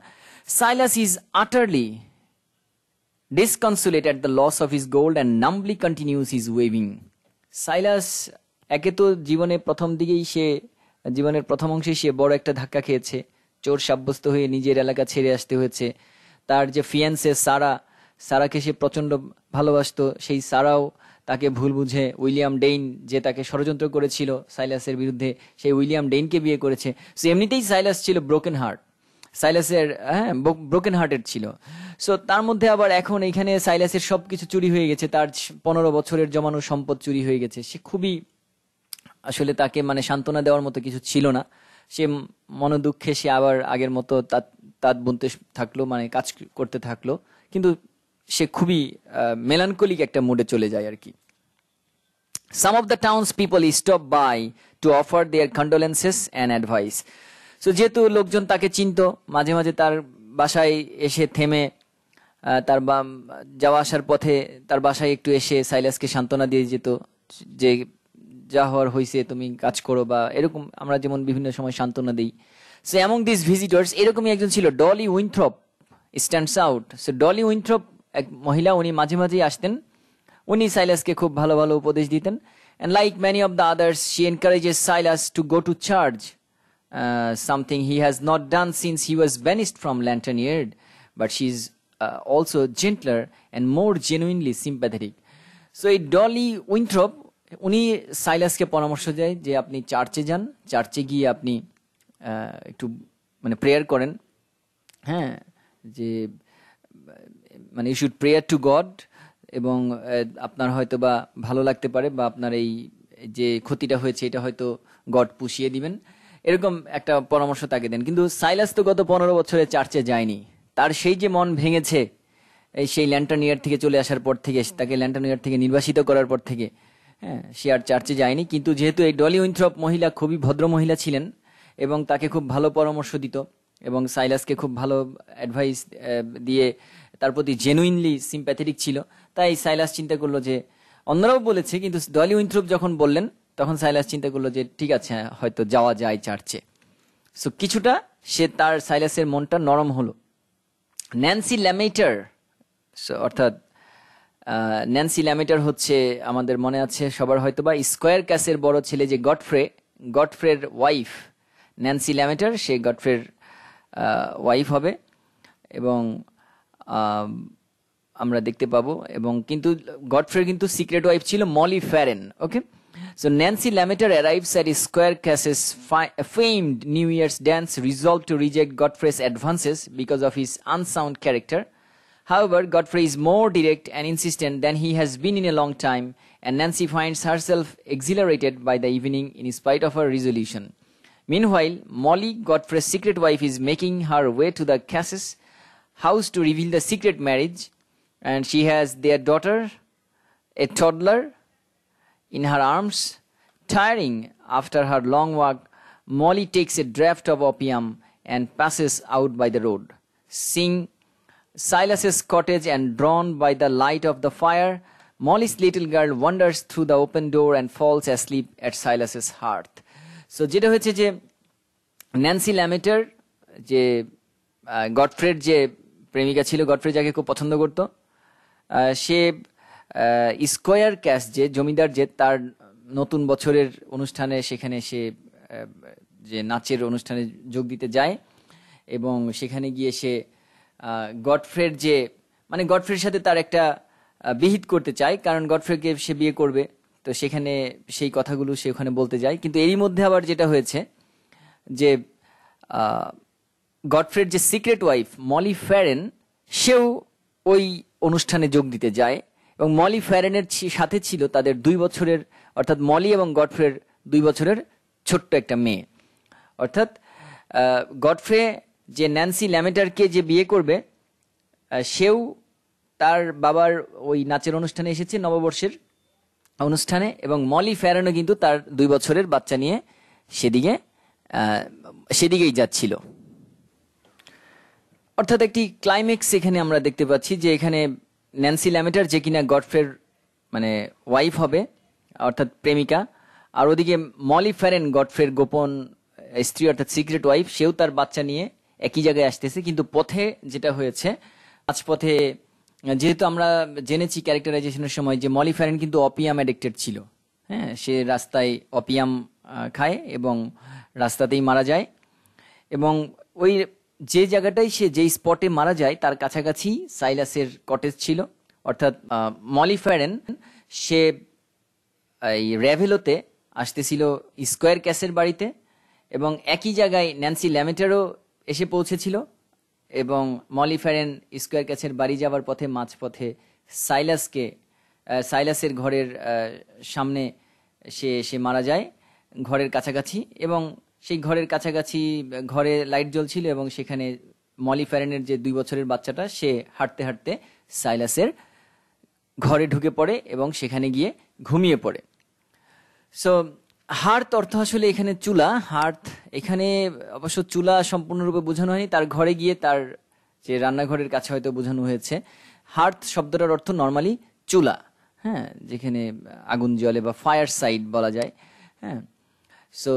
Silas is utterly disconsolate at the loss of his gold and numbly continues his weaving Silas একে তো জীবনে প্রথম দিকেই সে জীবনের প্রথম অংশে সে বড় একটা ধাক্কা খেয়েছে চোর সাব্যস্ত হয়ে নিজের এলাকা ছেড়ে আসতে হয়েছে তার যে ফিয়ান্সে সারা সারাকে সে প্রচণ্ড ভালোবাসত সেই সারাও তাকে ভুল বুঝে উইলিয়াম ডেইন যে তাকে ষড়যন্ত্র করেছিল সাইলাসের বিরুদ্ধে সেই উইলিয়াম ডেইনকে বিয়ে করেছে সো এমনিতেই সাইলাস ছিল ব্রোকেন হার্ট সাইলাসের হ্যাঁ ব্রোকেন হার্টের ছিল সো তার মধ্যে আবার এখন এইখানে সাইলাসের সব কিছু চুরি হয়ে গেছে তার পনেরো বছরের জমানো সম্পদ চুরি হয়ে গেছে সে খুবই আসলে তাকে মানে সান্ত্বনা দেওয়ার মতো কিছু ছিল না সে মনোদুঃখে সে আবার আগের মতো তাঁত তাঁত বুনতে থাকলো মানে কাজ করতে থাকলো কিন্তু সে খুবই মেলানকলিক একটা মুডে চলে যায় আর কি some of the townspeople stop by to offer their condolences and advice so যেহেতু লোকজন তাকে চিনত মাঝে মাঝে তার বাসায় এসে থেমে তার যাওয়া আসার পথে তার বাসায় একটু এসে সাইলাসকে সান্ত্বনা দিয়ে যেত যে যা হওয়ার হয়েছে তুমি কাজ করো বা এরকম আমরা যেমন বিভিন্ন সময় সান্ত্বনা দিই সো অ্যামং দিস ভিজিটার্স এরকমই একজন ছিল Dolly Winthrop stands out so Dolly Winthrop এক মহিলা উনি মাঝে মাঝেই আসতেন উনি সাইলাসকে খুব ভালো ভালো উপদেশ দিতেন and like many of the others she encourages Silas to go to church something he has not done since he was banished from Lantern Yard but she is also gentler and more genuinely sympathetic so এই Dolly উইন্থ্রপ উনি সাইলাসকে পরামর্শ দেয় যে আপনি চার্চে যান চার্চে গিয়ে আপনি একটু মানে প্রেয়ার করেন হ্যাঁ যে মানে you should prayer to God এবং uh, আপনার হয়তো বা ভালো লাগতে পারে বা আপনার এই যে ক্ষতিটা হয়েছে এটা হয়তো গড পুষিয়ে দিবেন এরকম একটা পরামর্শ তাকে দেন কিন্তু সাইলাস তো গত পনেরো বছরে চার্চে যায়নি তার সেই যে মন ভেঙেছে এই সেই ইয়ার থেকে চলে আসার পর থেকে তাকে ইয়ার থেকে নির্বাসিত করার পর থেকে হ্যাঁ সে আর চার্চে যায়নি কিন্তু যেহেতু এই ডলি উইন্থ্রপ মহিলা খুবই ভদ্র মহিলা ছিলেন এবং তাকে খুব ভালো পরামর্শ দিত এবং সাইলাসকে খুব ভালো অ্যাডভাইস uh, দিয়ে তার প্রতি জেনুইনলি সিম্প্যাথেটিক ছিল তাই সাইলাস চিন্তা করলো যে অন্যরাও বলেছে কিন্তু ডলি উইন্থ্রুপ যখন বললেন তখন সাইলাস চিন্তা করলো যে ঠিক আছে হয়তো যাওয়া যায় চার্চে সো কিছুটা সে তার সাইলাসের মনটা নরম হলো ন্যান্সি ল্যামেটার অর্থাৎ ন্যান্সি ল্যামেটার হচ্ছে আমাদের মনে আছে সবার হয়তো বা স্কোয়ার ক্যাসের বড় ছেলে যে গডফ্রে গডফ্রের ওয়াইফ ন্যান্সি ল্যামেটার সে গডফ্রের ওয়াইফ হবে এবং আমরা দেখতে পাবো এবং কিন্তু গডফ্রের কিন্তু সিক্রেট ওয়াইফ ছিল মলি ফ্যারেন ওকে So Nancy Lamiter arrives at Square Cass's fi- famed New Year's dance, resolved to reject Godfrey's advances because of his unsound character. However, Godfrey is more direct and insistent than he has been in a long time, and Nancy finds herself exhilarated by the evening in spite of her resolution. Meanwhile, Molly, Godfrey's secret wife, is making her way to the Cass's house to reveal the secret marriage, and she has their daughter, a toddler, in her arms. Tiring after her long walk, Molly takes a draft of opium and passes out by the road. Seeing Silas's cottage and drawn by the light of the fire, Molly's little girl wanders through the open door and falls asleep at Silas's hearth. So, যেটা হয়েছে je Nancy Lameter je Godfrey je. প্রেমিকা ছিল Godfrey যাকে খুব পছন্দ করতো সে square cash যে জমিদার যে তার নতুন বছরের অনুষ্ঠানে সেখানে সে যে নাচের অনুষ্ঠানে যোগ দিতে যায় এবং সেখানে গিয়ে সে গডফ্রের যে মানে গডফ্রের সাথে তার একটা বিহিত করতে চায় কারণ গডফ্রেকে সে বিয়ে করবে তো সেখানে সেই কথাগুলো সে ওখানে বলতে যায় কিন্তু এরই মধ্যে আবার যেটা হয়েছে যে গডফ্রেড যে সিক্রেট ওয়াইফ মলি ফ্যারেন সেও ওই অনুষ্ঠানে যোগ দিতে যায় এবং মলি ফ্যারেনের সাথে ছিল তাদের দুই বছরের অর্থাৎ মলি এবং গডফ্রের দুই বছরের ছোট্ট একটা মেয়ে অর্থাৎ গডফ্রে যে ন্যান্সি ল্যামেটারকে যে বিয়ে করবে সেও তার বাবার ওই নাচের অনুষ্ঠানে এসেছে নববর্ষের অনুষ্ঠানে এবং মলি ফ্যারেনও কিন্তু তার দুই বছরের বাচ্চা নিয়ে সেদিকে সেদিকেই যাচ্ছিল অর্থাৎ একটি ক্লাইম্যাক্স এখানে আমরা দেখতে পাচ্ছি যে এখানে ন্যান্সি ল্যামেটার যে কিনা গডফ্রের মানে ওয়াইফ হবে অর্থাৎ প্রেমিকা আর ওদিকে মলি ফ্যারেন গডফ্রের গোপন স্ত্রী অর্থাৎ সিক্রেট ওয়াইফ সেও তার বাচ্চা নিয়ে একই জায়গায় আসতেছে কিন্তু পথে যেটা হয়েছে আজ পথে যেহেতু আমরা জেনেছি ক্যারেক্টারাইজেশনের সময় যে মলি ফ্যারেন কিন্তু অপিয়াম অ্যাডিক্টেড ছিল হ্যাঁ সে রাস্তায় অপিয়াম খায় এবং রাস্তাতেই মারা যায় এবং ওই যে জায়গাটাই সে যেই স্পটে মারা যায় তার কাছাকাছি সাইলাসের কটেজ ছিল অর্থাৎ মলিফ্যারেন সে এই র্যাভেলোতে আসতেছিল স্কোয়ার ক্যাসের বাড়িতে এবং একই জায়গায় ন্যান্সি ল্যামেটারও এসে পৌঁছেছিল এবং মলিফ্যারেন স্কোয়ার ক্যাসের বাড়ি যাওয়ার পথে মাঝপথে সাইলাসকে সাইলাসের ঘরের সামনে সে সে মারা যায় ঘরের কাছাকাছি এবং সেই ঘরের কাছাকাছি ঘরে লাইট জ্বলছিল এবং সেখানে মলি ফ্যারেনের যে দুই বছরের বাচ্চাটা সে হাঁটতে হাঁটতে সাইলাসের ঘরে ঢুকে পড়ে এবং সেখানে গিয়ে ঘুমিয়ে পড়ে সো হার্থ অর্থ আসলে এখানে চুলা হার্থ এখানে অবশ্য চুলা সম্পূর্ণরূপে বোঝানো হয়নি তার ঘরে গিয়ে তার যে রান্নাঘরের কাছে হয়তো বোঝানো হয়েছে হার্থ শব্দটার অর্থ নর্মালি চুলা হ্যাঁ যেখানে আগুন জ্বলে বা ফায়ার সাইড বলা যায় হ্যাঁ সো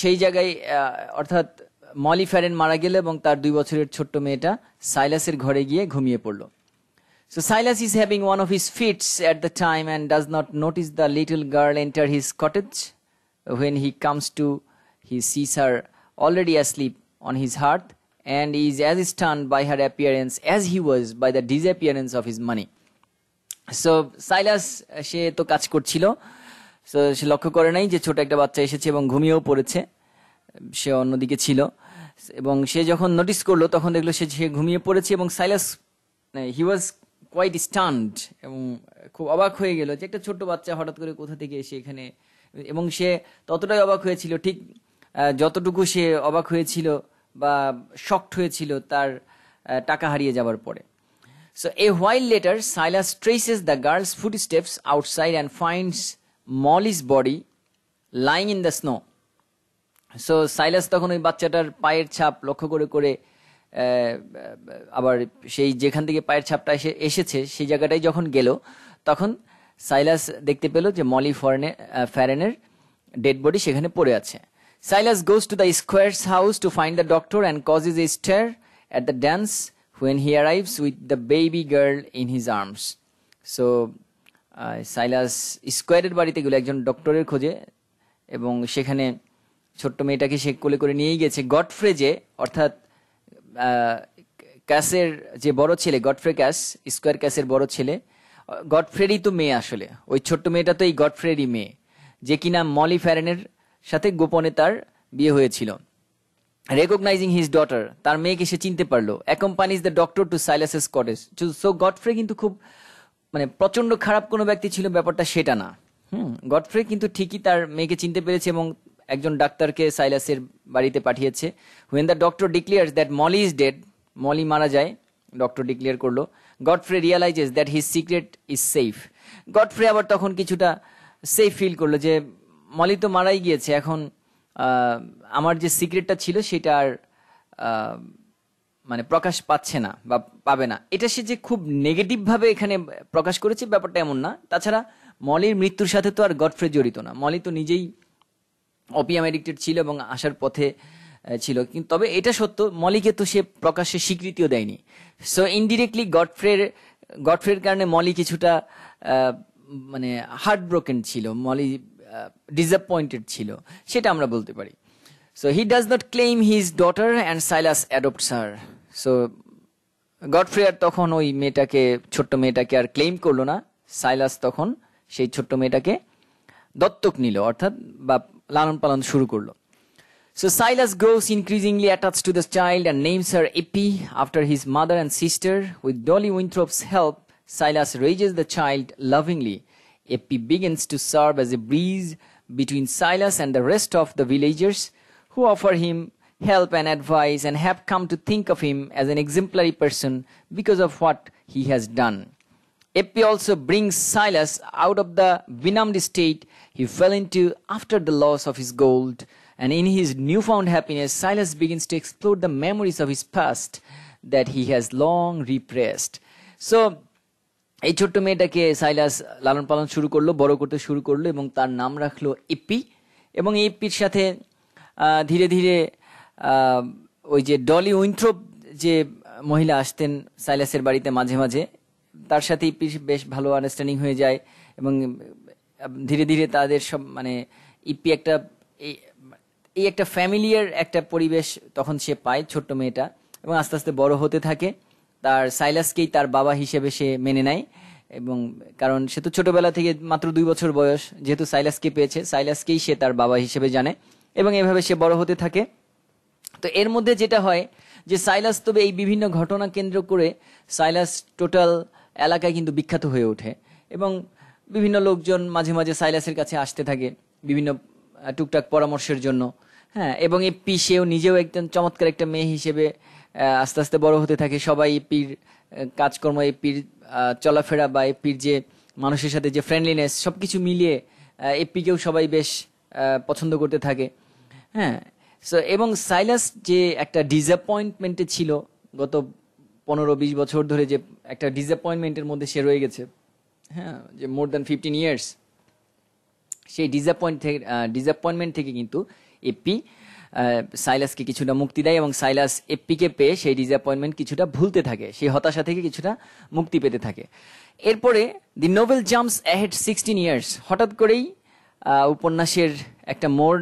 সেই জায়গায় অর্থাৎ মলি ফ্যারেন মারা গেল এবং তার দুই বছরের ছোট্ট মেয়েটা সাইলাসের ঘরে গিয়ে ঘুমিয়ে পড়ল so Silas is having one of his fits at the time and does not notice the little girl enter his cottage when he comes to he sees her already asleep on his hearth and is as as by her appearance as he was by the disappearance of his money so Silas সে তো কাজ করছিল so সে লক্ষ্য করে নাই যে ছোট একটা বাচ্চা এসেছে এবং ঘুমিয়েও পড়েছে সে অন্যদিকে ছিল এবং সে যখন নোটিস করলো তখন দেখলো সে সে ঘুমিয়ে পড়েছে এবং সাইলাস হি ওয়াজ কোয়াইট স্টান্ড এবং খুব অবাক হয়ে গেল যে একটা ছোট্ট বাচ্চা হঠাৎ করে কোথা থেকে এসে এখানে এবং সে ততটাই অবাক হয়েছিল ঠিক যতটুকু সে অবাক হয়েছিল বা শক্ট হয়েছিল তার টাকা হারিয়ে যাবার পরে so a while later Silas traces the girl's footsteps outside and finds Molly's body lying in the snow so Silas তখন ওই বাচ্চাটার পায়ের ছাপ লক্ষ্য করে করে আবার সেই যেখান থেকে পায়ের ছাপটা এসে এসেছে সেই জায়গাটাই যখন গেল তখন সাইলাস দেখতে পেল যে মলি ফরেনে ফ্যারেনের ডেড বডি সেখানে পড়ে আছে Silas goes to the squire's house to find the doctor and causes stir at the dance when he arrives with the baby girl in his arms so Silas স্কোয়ারের বাড়িতে গেল একজন ডক্টরের খোঁজে এবং সেখানে ছোট্ট মেয়েটাকে সে কোলে করে নিয়েই গেছে গডফ্রেজে অর্থাৎ ক্যাসের যে বড় ছেলে গডফ্রে ক্যাস স্কোয়ার ক্যাসের বড় ছেলে গডফ্রেরই তো মেয়ে আসলে ওই ছোট্ট মেয়েটা তো এই গডফ্রেরই মেয়ে যে কিনা মলি ফ্যারেনের সাথে গোপনে তার বিয়ে হয়েছিল রেকগনাইজিং হিজ ডটার তার মেয়েকে সে চিনতে পারলো accompanies the doctor to Silas's cottage so Godfrey কিন্তু খুব মানে প্রচন্ড খারাপ কোনো ব্যক্তি ছিল ব্যাপারটা সেটা না হুম গডফ্রে কিন্তু ঠিকই তার মেয়েকে চিনতে পেরেছে এবং একজন ডাক্তারকে সাইলাসের বাড়িতে পাঠিয়েছে when the doctor declares that Molly is dead Molly মারা যায় ডক্টর ডিক্লেয়ার করলো Godfrey realises that his secret is safe Godfrey আবার তখন কিছুটা সেফ ফিল করলো যে মলি তো মারাই গিয়েছে এখন আমার যে সিক্রেটটা ছিল সেটা আর মানে প্রকাশ পাচ্ছে না বা পাবে না এটা সে যে খুব নেগেটিভভাবে এখানে প্রকাশ করেছে ব্যাপারটা এমন না তাছাড়া মলির মৃত্যুর সাথে তো আর গডফ্রে জড়িত না মলি তো নিজেই অপিয়াম অ্যাডিক্টেড ছিল এবং আসার পথে ছিল কিন্তু তবে এটা সত্য মলিকে তো সে প্রকাশ্যে স্বীকৃতিও দেয়নি সো ইনডিরেক্টলি গডফ্রের গডফ্রের কারণে মলি কিছুটা মানে হার্ট ব্রোকেন ছিল মলি ডিসঅ্যাপয়েন্টেড ছিল সেটা আমরা বলতে পারি so he does not claim his daughter and Silas adopts her so গডফ্রেয়ার তখন ওই মেয়েটাকে ছোট্ট মেয়েটাকে আর ক্লেম করলো না সাইলাস তখন সেই ছোট্ট মেয়েটাকে দত্তক নিল অর্থাৎ বা লালন পালন শুরু করলো So Silas grows increasingly attached to this child and names her Epi after his mother and sister. With Dolly Winthrop's help, Silas raises the child lovingly. Epi begins to serve as a breeze between Silas and the rest of the villagers who offer him help and advice and have come to think of him as an exemplary person because of what he has done. Epi also brings Silas out of the benumbed state he fell into after the loss of his gold, and in his newfound happiness, Silas begins to explore the memories of his past that he has long repressed. So, এই ছোট্ট মেয়েটাকে সাইলাস লালন পালন শুরু করলো বড় করতে শুরু করলো এবং তার নাম রাখলো ইপি এবং এই ইপির সাথে ধীরে ধীরে ওই যে ডলি উইন্থ্রোপ যে মহিলা আসতেন সাইলাসের বাড়িতে মাঝে মাঝে তার সাথে বেশ ভালো আন্ডারস্ট্যান্ডিং হয়ে যায় এবং ধীরে ধীরে তাদের সব মানে ইপি একটা এই একটা ফ্যামিলিয়ার একটা পরিবেশ তখন সে পায় ছোট্ট মেয়েটা এবং আস্তে আস্তে বড় হতে থাকে তার সাইলাসকেই তার বাবা হিসেবে সে মেনে নেয় এবং কারণ সে তো ছোটবেলা থেকে মাত্র দুই বছর বয়স যেহেতু সাইলাসকে পেয়েছে সাইলাসকেই সে তার বাবা হিসেবে জানে এবং এভাবে সে বড় হতে থাকে তো এর মধ্যে যেটা হয় যে সাইলাস তবে এই বিভিন্ন ঘটনা কেন্দ্র করে সাইলাস টোটাল এলাকায় কিন্তু বিখ্যাত হয়ে ওঠে এবং বিভিন্ন লোকজন মাঝে মাঝে সাইলাসের কাছে আসতে থাকে বিভিন্ন টুকটাক পরামর্শের জন্য হ্যাঁ এবং এই পি সেও নিজেও একজন চমৎকার একটা মেয়ে হিসেবে আস্তে আস্তে বড় হতে থাকে সবাই এই পির কাজকর্ম এই পির চলাফেরা বা এ পির যে মানুষের সাথে যে ফ্রেন্ডলিনেস সব কিছু মিলিয়ে এপিকেও সবাই বেশ পছন্দ করতে থাকে হ্যাঁ সো এবং সাইলাস যে একটা ডিসঅ্যাপয়েন্টমেন্টে ছিল গত পনেরো বিশ বছর ধরে যে একটা ডিসঅ্যাপয়েন্টমেন্টের মধ্যে সে রয়ে গেছে হ্যাঁ যে মোর দ্যান ফিফটিন ইয়ার্স সেই ডিসঅ্যাপয়েন্ট থেকে ডিসঅ্যাপয়েন্টমেন্ট থেকে কিন্তু এপি সাইলাসকে কিছুটা মুক্তি দেয় এবং সাইলাস এপিকে পেয়ে সেই ডিসঅ্যাপয়েন্টমেন্ট কিছুটা ভুলতে থাকে সেই হতাশা থেকে কিছুটা মুক্তি পেতে থাকে এরপরে the novel jumps ahead sixteen years হঠাৎ করেই উপন্যাসের একটা মোড়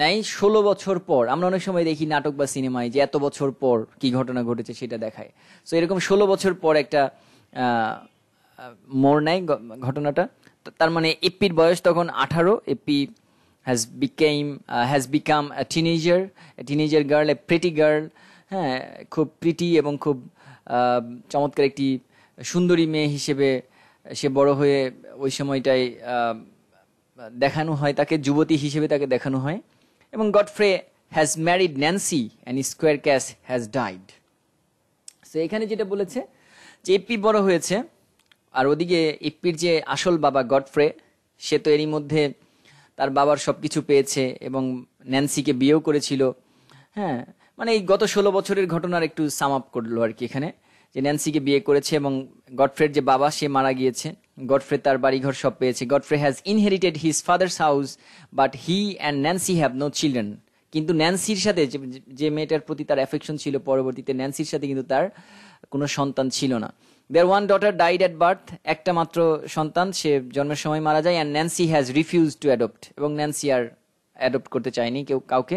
নেয় ষোলো বছর পর আমরা অনেক সময় দেখি নাটক বা সিনেমায় যে এত বছর পর কি ঘটনা ঘটেছে সেটা দেখায় সো এরকম ষোলো বছর পর একটা মোর নেয় ঘটনাটা তার মানে এপির বয়স তখন আঠারো Eppie has become has become teenager teenager girl a pretty girl হ্যাঁ খুব প্রিটি এবং খুব চমৎকার একটি সুন্দরী মেয়ে হিসেবে সে বড় হয়ে ওই সময়টায় দেখানো হয় তাকে যুবতী হিসেবে তাকে দেখানো হয় এবং Godfrey has married Nancy and squire Cass has died so এখানে যেটা বলেছে যে এপি বড় হয়েছে আর ওদিকে এপির যে আসল বাবা গডফ্রে সে তো এরই মধ্যে তার বাবার সব কিছু পেয়েছে এবং ন্যান্সিকে বিয়েও করেছিল হ্যাঁ মানে এই গত ষোলো বছরের ঘটনার একটু সাম আপ করলো আর কি এখানে যে ন্যান্সিকে বিয়ে করেছে এবং গডফ্রের যে বাবা সে মারা গিয়েছে গডফ্রে তার বাড়িঘর সব পেয়েছে Godfrey has inherited his father's house but he and Nancy have no children কিন্তু ন্যান্সির সাথে যে মেয়েটার প্রতি তার অ্যাফেকশন ছিল পরবর্তীতে ন্যান্সির সাথে কিন্তু তার কোনো সন্তান ছিল না their one daughter died at birth একটা মাত্র সন্তান সে জন্মের সময় মারা যায় and Nancy has refuse to adopt এবং ন্যান্সি আর অ্যাডপ্ট করতে চায়নি কেউ কাউকে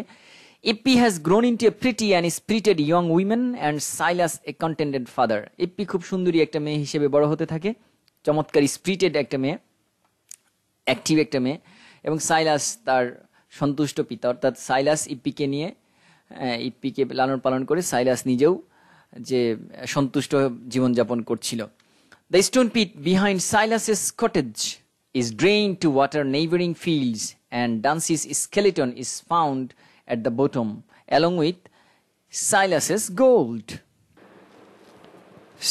Eppie has grown into a pretty and spirited young woman and Silas a contented father. এপ্পি e খুব সুন্দরী একটা মেয়ে হিসেবে বড় হতে থাকে চমৎকার স্পিরিটেড একটা মেয়ে অ্যাক্টিভ একটা মেয়ে এবং সাইলাস তার সন্তুষ্ট পিতা অর্থাৎ সাইলাস ইপ্পিকে e নিয়ে ইপ্পিকে e লালন পালন করে সাইলাস নিজেও যে সন্তুষ্ট জীবনযাপন করছিল the stone pit behind his cottage is drain to water neighbouring fields and Dunsey's skeleton is found at the bottom along with Silas's gold.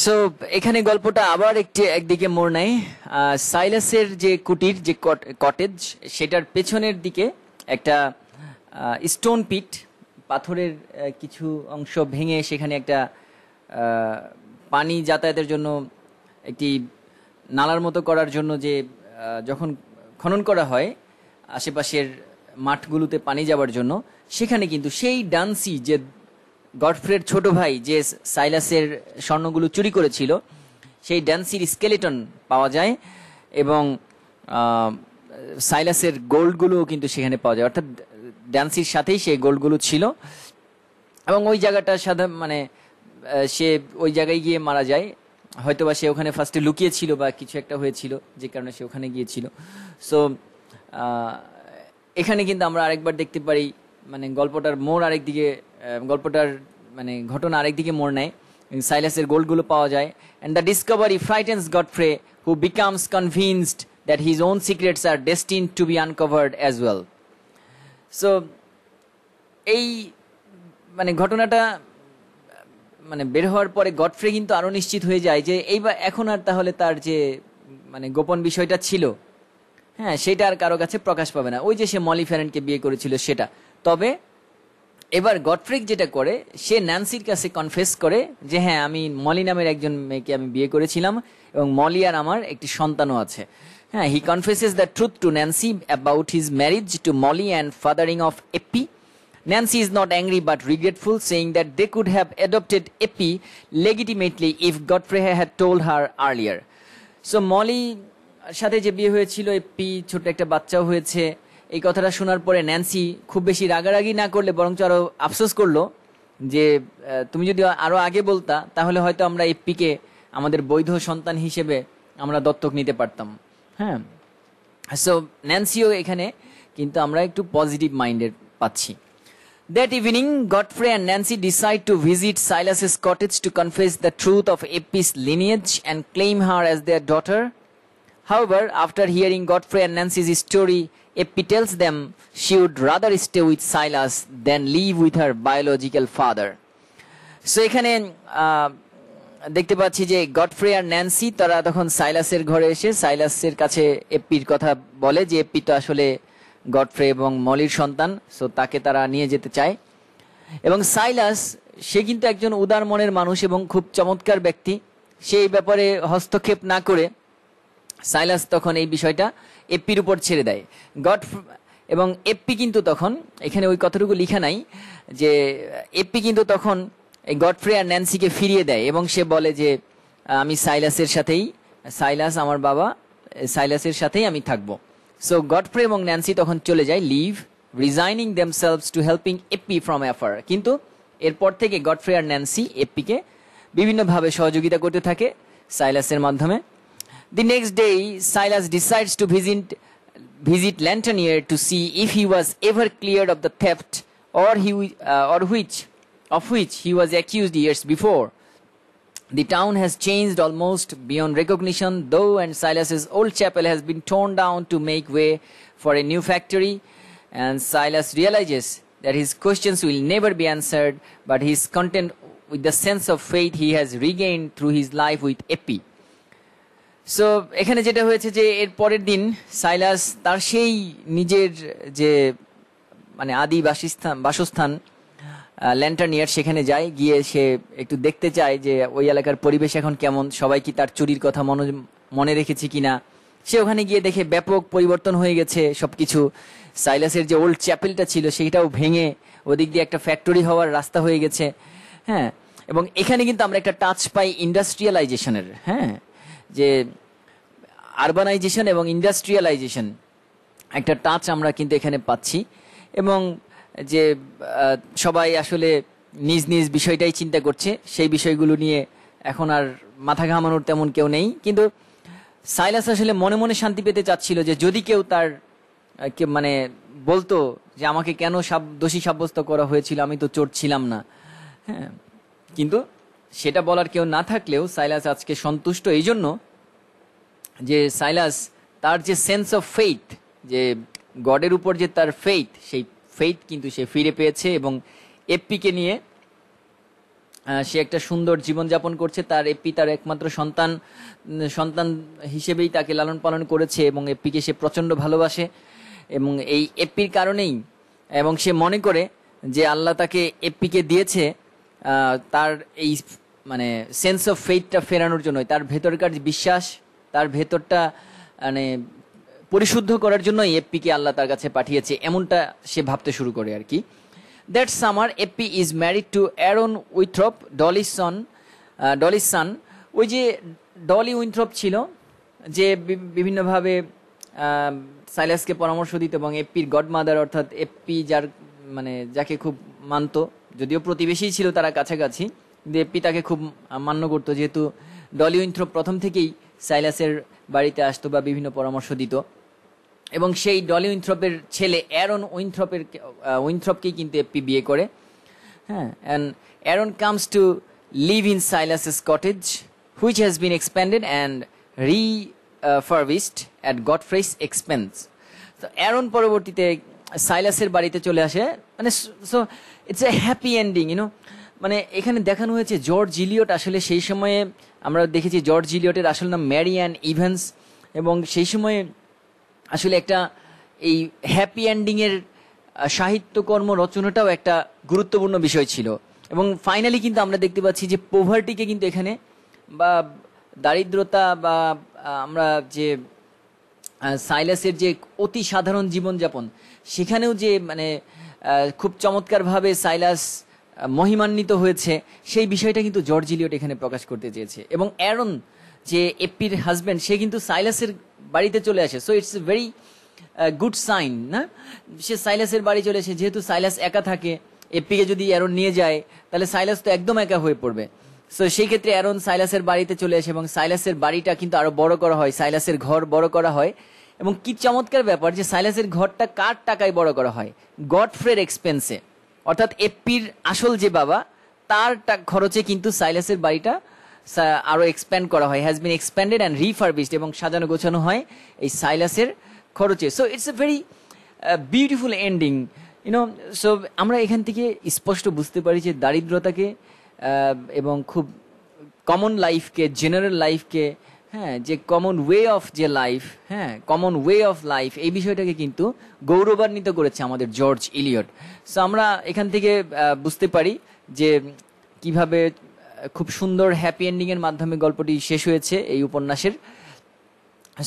So এখানে গল্পটা আবার একটি একদিকে মোড় নেয় সাইলাসের যে কুটির যে কটেজ সেটার পেছনের দিকে একটা স্টোন পিট পাথরের কিছু অংশ ভেঙে সেখানে একটা পানি যাতায়াতের জন্য একটি নালার মতো করার জন্য যে যখন খনন করা হয় আশেপাশের মাঠগুলোতে পানি যাওয়ার জন্য সেখানে কিন্তু সেই ডান্সি যে গডফ্রের ছোট ভাই যে সাইলাসের স্বর্ণগুলো চুরি করেছিল সেই ড্যান্সির স্কেলেটন পাওয়া যায় এবং সাইলাসের গোল্ডগুলোও কিন্তু সেখানে পাওয়া যায় অর্থাৎ ড্যান্সির সাথেই সেই গোল্ডগুলো ছিল এবং ওই জায়গাটা সাধারণ মানে সে ওই জায়গায় গিয়ে মারা যায় হয়তো বা সে ওখানে ফার্স্টে লুকিয়েছিল বা কিছু একটা হয়েছিল যে কারণে সে ওখানে গিয়েছিল সো এখানে কিন্তু আমরা আরেকবার দেখতে পারি মানে গল্পটার মোড় আরেকদিকে গল্পটার মানে ঘটনা আরেকদিকে মোড় নেয় সাইলাসের গোল্ডগুলো পাওয়া যায় and the discovery frightens Godfrey who becomes convinced that his own secrets are destine to be uncovered as well so এই মানে ঘটনাটা মানে বের হওয়ার পরে গডফ্রে কিন্তু আরও নিশ্চিত হয়ে যায় যে এইবার এখন আর তাহলে তার যে মানে গোপন বিষয়টা ছিল হ্যাঁ সেটা আর কারো কাছে প্রকাশ পাবে না ওই যে সে মলি ফ্যারেনকে বিয়ে করেছিল সেটা তবে এবার গডফ্রিক যেটা করে সে ন্যান্সির কাছে কনফেস করে যে হ্যাঁ আমি মলি নামের একজন মেয়েকে আমি বিয়ে করেছিলাম এবং মলি আর আমার একটি সন্তানও আছে হ্যাঁ he confesses the truth to Nancy about his marriage to Molly and fathering of Eppie Nancy is not angry but regretful saying that they could have adopted Eppie legitimately if Godfrey had told her earlier so Molly সাথে যে বিয়ে হয়েছিল AP ছোট একটা বাচ্চাও হয়েছে এই কথাটা শোনার পরে ন্যান্সি খুব বেশি রাগারাগি না করলে বরঞ্চ আরো আফসোস করলো যে তুমি যদি আরও আগে বলতা তাহলে হয়তো আমরা এই পিকে আমাদের বৈধ সন্তান হিসেবে আমরা দত্তক নিতে পারতাম হ্যাঁ সো ন্যান্সিও এখানে কিন্তু আমরা একটু পজিটিভ মাইন্ডের পাচ্ছি that evening Godfrey and Nancy decide to visit Silas cottage to confess the truth of Eppie's lineage and claim her as their daughter how after hearing Godfrey and Nancy's story tells them she would rather stay with Silas than live with her biological father. So এখানে দেখতে পাচ্ছি যে Godfrey আর Nancy তারা তখন সাইলাসের ঘরে এসে সাইলাসের কাছে এপির কথা বলে যে এপি তো আসলে গডফ্রে এবং মলির সন্তান সো তাকে তারা নিয়ে যেতে চায় এবং সাইলাস সে কিন্তু একজন উদার মনের মানুষ এবং খুব চমৎকার ব্যক্তি সেই ব্যাপারে হস্তক্ষেপ না করে সাইলাস তখন এই বিষয়টা এপির উপর ছেড়ে দেয় গড এবং এপি কিন্তু তখন এখানে ওই কতটুকু লিখা নাই যে এপি কিন্তু তখন এই গডফ্রে আর ন্যান্সিকে ফিরিয়ে দেয় এবং সে বলে যে আমি সাইলাসের সাথেই সাইলাস আমার বাবা সাইলাসের সাথেই আমি থাকবো সো গডফ্রে এবং ন্যান্সি তখন চলে যায় leave resigning themselves to helping Eppie from afar কিন্তু এরপর থেকে গডফ্রে আর ন্যান্সি এপিকে বিভিন্নভাবে সহযোগিতা করতে থাকে সাইলাসের মাধ্যমে The next day, Silas decides to visit, visit Lantanier to see if he was ever cleared of the theft or, he, uh, or which, of which he was accused years before. The town has changed almost beyond recognition, though, and Silas's old chapel has been torn down to make way for a new factory. And Silas realizes that his questions will never be answered, but he is content with the sense of faith he has regained through his life with Epi. So এখানে যেটা হয়েছে যে এর পরের দিন সাইলাস তার সেই নিজের যে মানে আদি বাসস্থান বাসস্থান ল্যান্টার নিয়ার সেখানে যায় গিয়ে সে একটু দেখতে চায় যে ওই এলাকার পরিবেশ এখন কেমন সবাই কি তার চুরির কথা মনে মনে রেখেছে কিনা সে ওখানে গিয়ে দেখে ব্যাপক পরিবর্তন হয়ে গেছে সবকিছু সাইলাসের যে ওল্ড চ্যাপেলটা ছিল সেটাও ভেঙে ওদিক দিয়ে একটা ফ্যাক্টরি হওয়ার রাস্তা হয়ে গেছে হ্যাঁ এবং এখানে কিন্তু আমরা একটা টাচ পাই ইন্ডাস্ট্রিয়ালাইজেশনের হ্যাঁ যে আরবানাইজেশন এবং ইন্ডাস্ট্রিয়ালাইজেশন একটা টাচ আমরা কিন্তু এখানে পাচ্ছি এবং যে সবাই আসলে নিজ নিজ বিষয়টাই চিন্তা করছে সেই বিষয়গুলো নিয়ে এখন আর মাথা ঘামানোর তেমন কেউ নেই কিন্তু সাইলাস আসলে মনে মনে শান্তি পেতে চাচ্ছিল যে যদি কেউ তার মানে বলতো যে আমাকে কেন সাব দোষী সাব্যস্ত করা হয়েছিল আমি তো চোর ছিলাম না হ্যাঁ কিন্তু সেটা বলার কেউ না থাকলেও সাইলাস আজকে সন্তুষ্ট এই জন্য যে সাইলাস তার যে সেন্স অফ ফেইথ যে গডের উপর যে তার ফেইথ সেই ফেইথ কিন্তু সে ফিরে পেয়েছে এবং এপিকে নিয়ে সে একটা সুন্দর জীবনযাপন করছে তার এপি তার একমাত্র সন্তান সন্তান হিসেবেই তাকে লালন পালন করেছে এবং এপিকে সে প্রচণ্ড ভালোবাসে এবং এই এপির কারণেই এবং সে মনে করে যে আল্লাহ তাকে এপিকে দিয়েছে তার এই মানে সেন্স অফ ফেইথটা ফেরানোর জন্যই তার ভেতরকার বিশ্বাস তার ভেতরটা মানে পরিশুদ্ধ করার জন্য এফপিকে আল্লাহ তার কাছে পাঠিয়েছে এমনটা সে ভাবতে শুরু করে আর কি that summer Eppie is married to Aaron Winthrop Dolly's son Dolly's son ওই যে ডলি উইন্থ্রপ ছিল যে বিভিন্নভাবে সাইলাসকে পরামর্শ দিত এবং এপির গডমাদার অর্থাৎ এপি যার মানে যাকে খুব মানত যদিও প্রতিবেশী ছিল তারা কাছাকাছি কিন্তু এপি তাকে খুব মান্য করতো যেহেতু ডলি উইন্থ্রপ প্রথম থেকেই সাইলাসের বাড়িতে আসতো বা বিভিন্ন পরামর্শ দিত এবং সেই ডলি উইনথ্রপের ছেলে অ্যারন উইনথ্রপের উইনথ্রপকেই কিন্তু এপি বিয়ে করে হ্যাঁ and Aaron comes to live in Silas cottage which has been expanded and refurbished at ফ্রেস এক্সপেন্স তো অ্যারন পরবর্তীতে সাইলাসের বাড়িতে চলে আসে মানে so it's a happy ending you know মানে এখানে দেখানো হয়েছে জর্জ ইলিয়ট আসলে সেই সময়ে আমরা দেখেছি জর্জ ইলিয়টের আসল নাম ম্যারি অ্যান ইভেন্স এবং সেই সময়ে আসলে একটা এই হ্যাপি এন্ডিংয়ের সাহিত্যকর্ম রচনাটাও একটা গুরুত্বপূর্ণ বিষয় ছিল এবং ফাইনালি কিন্তু আমরা দেখতে পাচ্ছি যে পোভার্টিকে কিন্তু এখানে বা দারিদ্রতা বা আমরা যে সাইলাসের যে অতি সাধারণ জীবনযাপন সেখানেও যে মানে খুব চমৎকারভাবে সাইলাস মহিমান্বিত হয়েছে সেই বিষয়টা কিন্তু জর্জ এখানে প্রকাশ করতে চেয়েছে এবং অ্যারন যে এপির হাজব্যান্ড সে কিন্তু সাইলাসের বাড়িতে চলে আসে so it's very good sign না সে সাইলাসের বাড়ি চলে আসে যেহেতু সাইলাস একা থাকে এপিকে যদি অ্যারন নিয়ে যায় তাহলে সাইলাস তো একদম একা হয়ে পড়বে সো সেই ক্ষেত্রে অ্যারন সাইলাসের বাড়িতে চলে আসে এবং সাইলাসের বাড়িটা কিন্তু আরো বড় করা হয় সাইলাসের ঘর বড় করা হয় এবং কি চমৎকার ব্যাপার যে সাইলাসের ঘরটা কার টাকায় বড় করা হয় গডফ্রের এক্সপেন্সে অর্থাৎ এপির আসল যে বাবা তার খরচে কিন্তু সাইলাসের বাড়িটা আরো এক্সপ্যান্ড করা হয় has been expanded and refurbished এবং সাজানো গোছানো হয় এই সাইলাসের খরচে so it's a very beautiful ending you know so আমরা এখান থেকে স্পষ্ট বুঝতে পারি যে দারিদ্রতাকে uh, এবং খুব কমন লাইফকে জেনারেল লাইফকে হ্যাঁ যে কমন ওয়ে অফ যে লাইফ হ্যাঁ কমন ওয়ে অফ লাইফ এই বিষয়টাকে কিন্তু গৌরবান্বিত করেছে আমাদের জর্জ ইলিয়ট সো আমরা এখান থেকে বুঝতে পারি যে কিভাবে খুব সুন্দর হ্যাপি এন্ডিংয়ের মাধ্যমে গল্পটি শেষ হয়েছে এই উপন্যাসের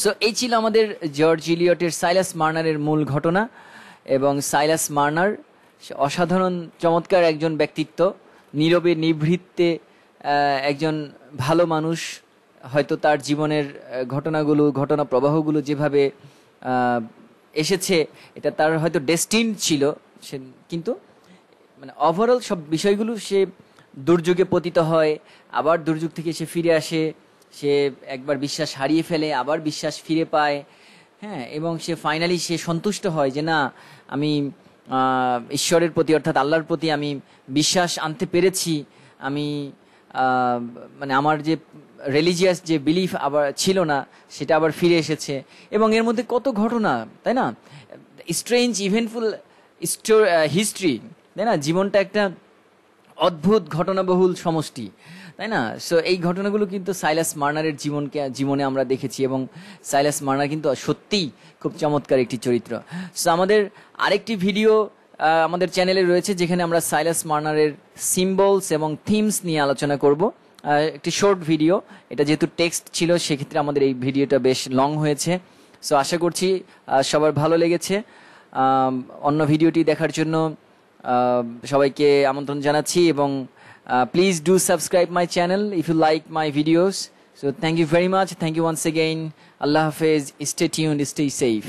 সো এই ছিল আমাদের জর্জ ইলিয়টের সাইলাস মার্নারের মূল ঘটনা এবং সাইলাস মার্নার অসাধারণ চমৎকার একজন ব্যক্তিত্ব নীরবে নিভৃত্তে একজন ভালো মানুষ হয়তো তার জীবনের ঘটনাগুলো ঘটনা প্রবাহগুলো যেভাবে এসেছে এটা তার হয়তো ডেস্টিন ছিল সে কিন্তু মানে ওভারঅল সব বিষয়গুলো সে দুর্যোগে পতিত হয় আবার দুর্যোগ থেকে সে ফিরে আসে সে একবার বিশ্বাস হারিয়ে ফেলে আবার বিশ্বাস ফিরে পায় হ্যাঁ এবং সে ফাইনালি সে সন্তুষ্ট হয় যে না আমি ঈশ্বরের প্রতি অর্থাৎ আল্লাহর প্রতি আমি বিশ্বাস আনতে পেরেছি আমি মানে আমার যে রিলিজিয়াস যে বিলিফ আবার ছিল না সেটা আবার ফিরে এসেছে এবং এর মধ্যে কত ঘটনা তাই না স্ট্রেঞ্জ ইভেন্টফুল হিস্ট্রি তাই না জীবনটা একটা অদ্ভুত ঘটনাবহুল সমষ্টি তাই না সো এই ঘটনাগুলো কিন্তু সাইলাস মার্নারের জীবনকে জীবনে আমরা দেখেছি এবং সাইলাস মার্নার কিন্তু সত্যিই খুব চমৎকার একটি চরিত্র সো আমাদের আরেকটি ভিডিও আমাদের চ্যানেলে রয়েছে যেখানে আমরা সাইলাস মার্নারের সিম্বলস এবং থিমস নিয়ে আলোচনা করব একটি শর্ট ভিডিও এটা যেহেতু টেক্সট ছিল সেক্ষেত্রে আমাদের এই ভিডিওটা বেশ লং হয়েছে সো আশা করছি সবার ভালো লেগেছে অন্য ভিডিওটি দেখার জন্য সবাইকে আমন্ত্রণ জানাচ্ছি এবং please do subscribe my channel if you like my videos so thank you very much thank you once again আল্লাহ হাফেজ স্টে টিউন স্টে সেফ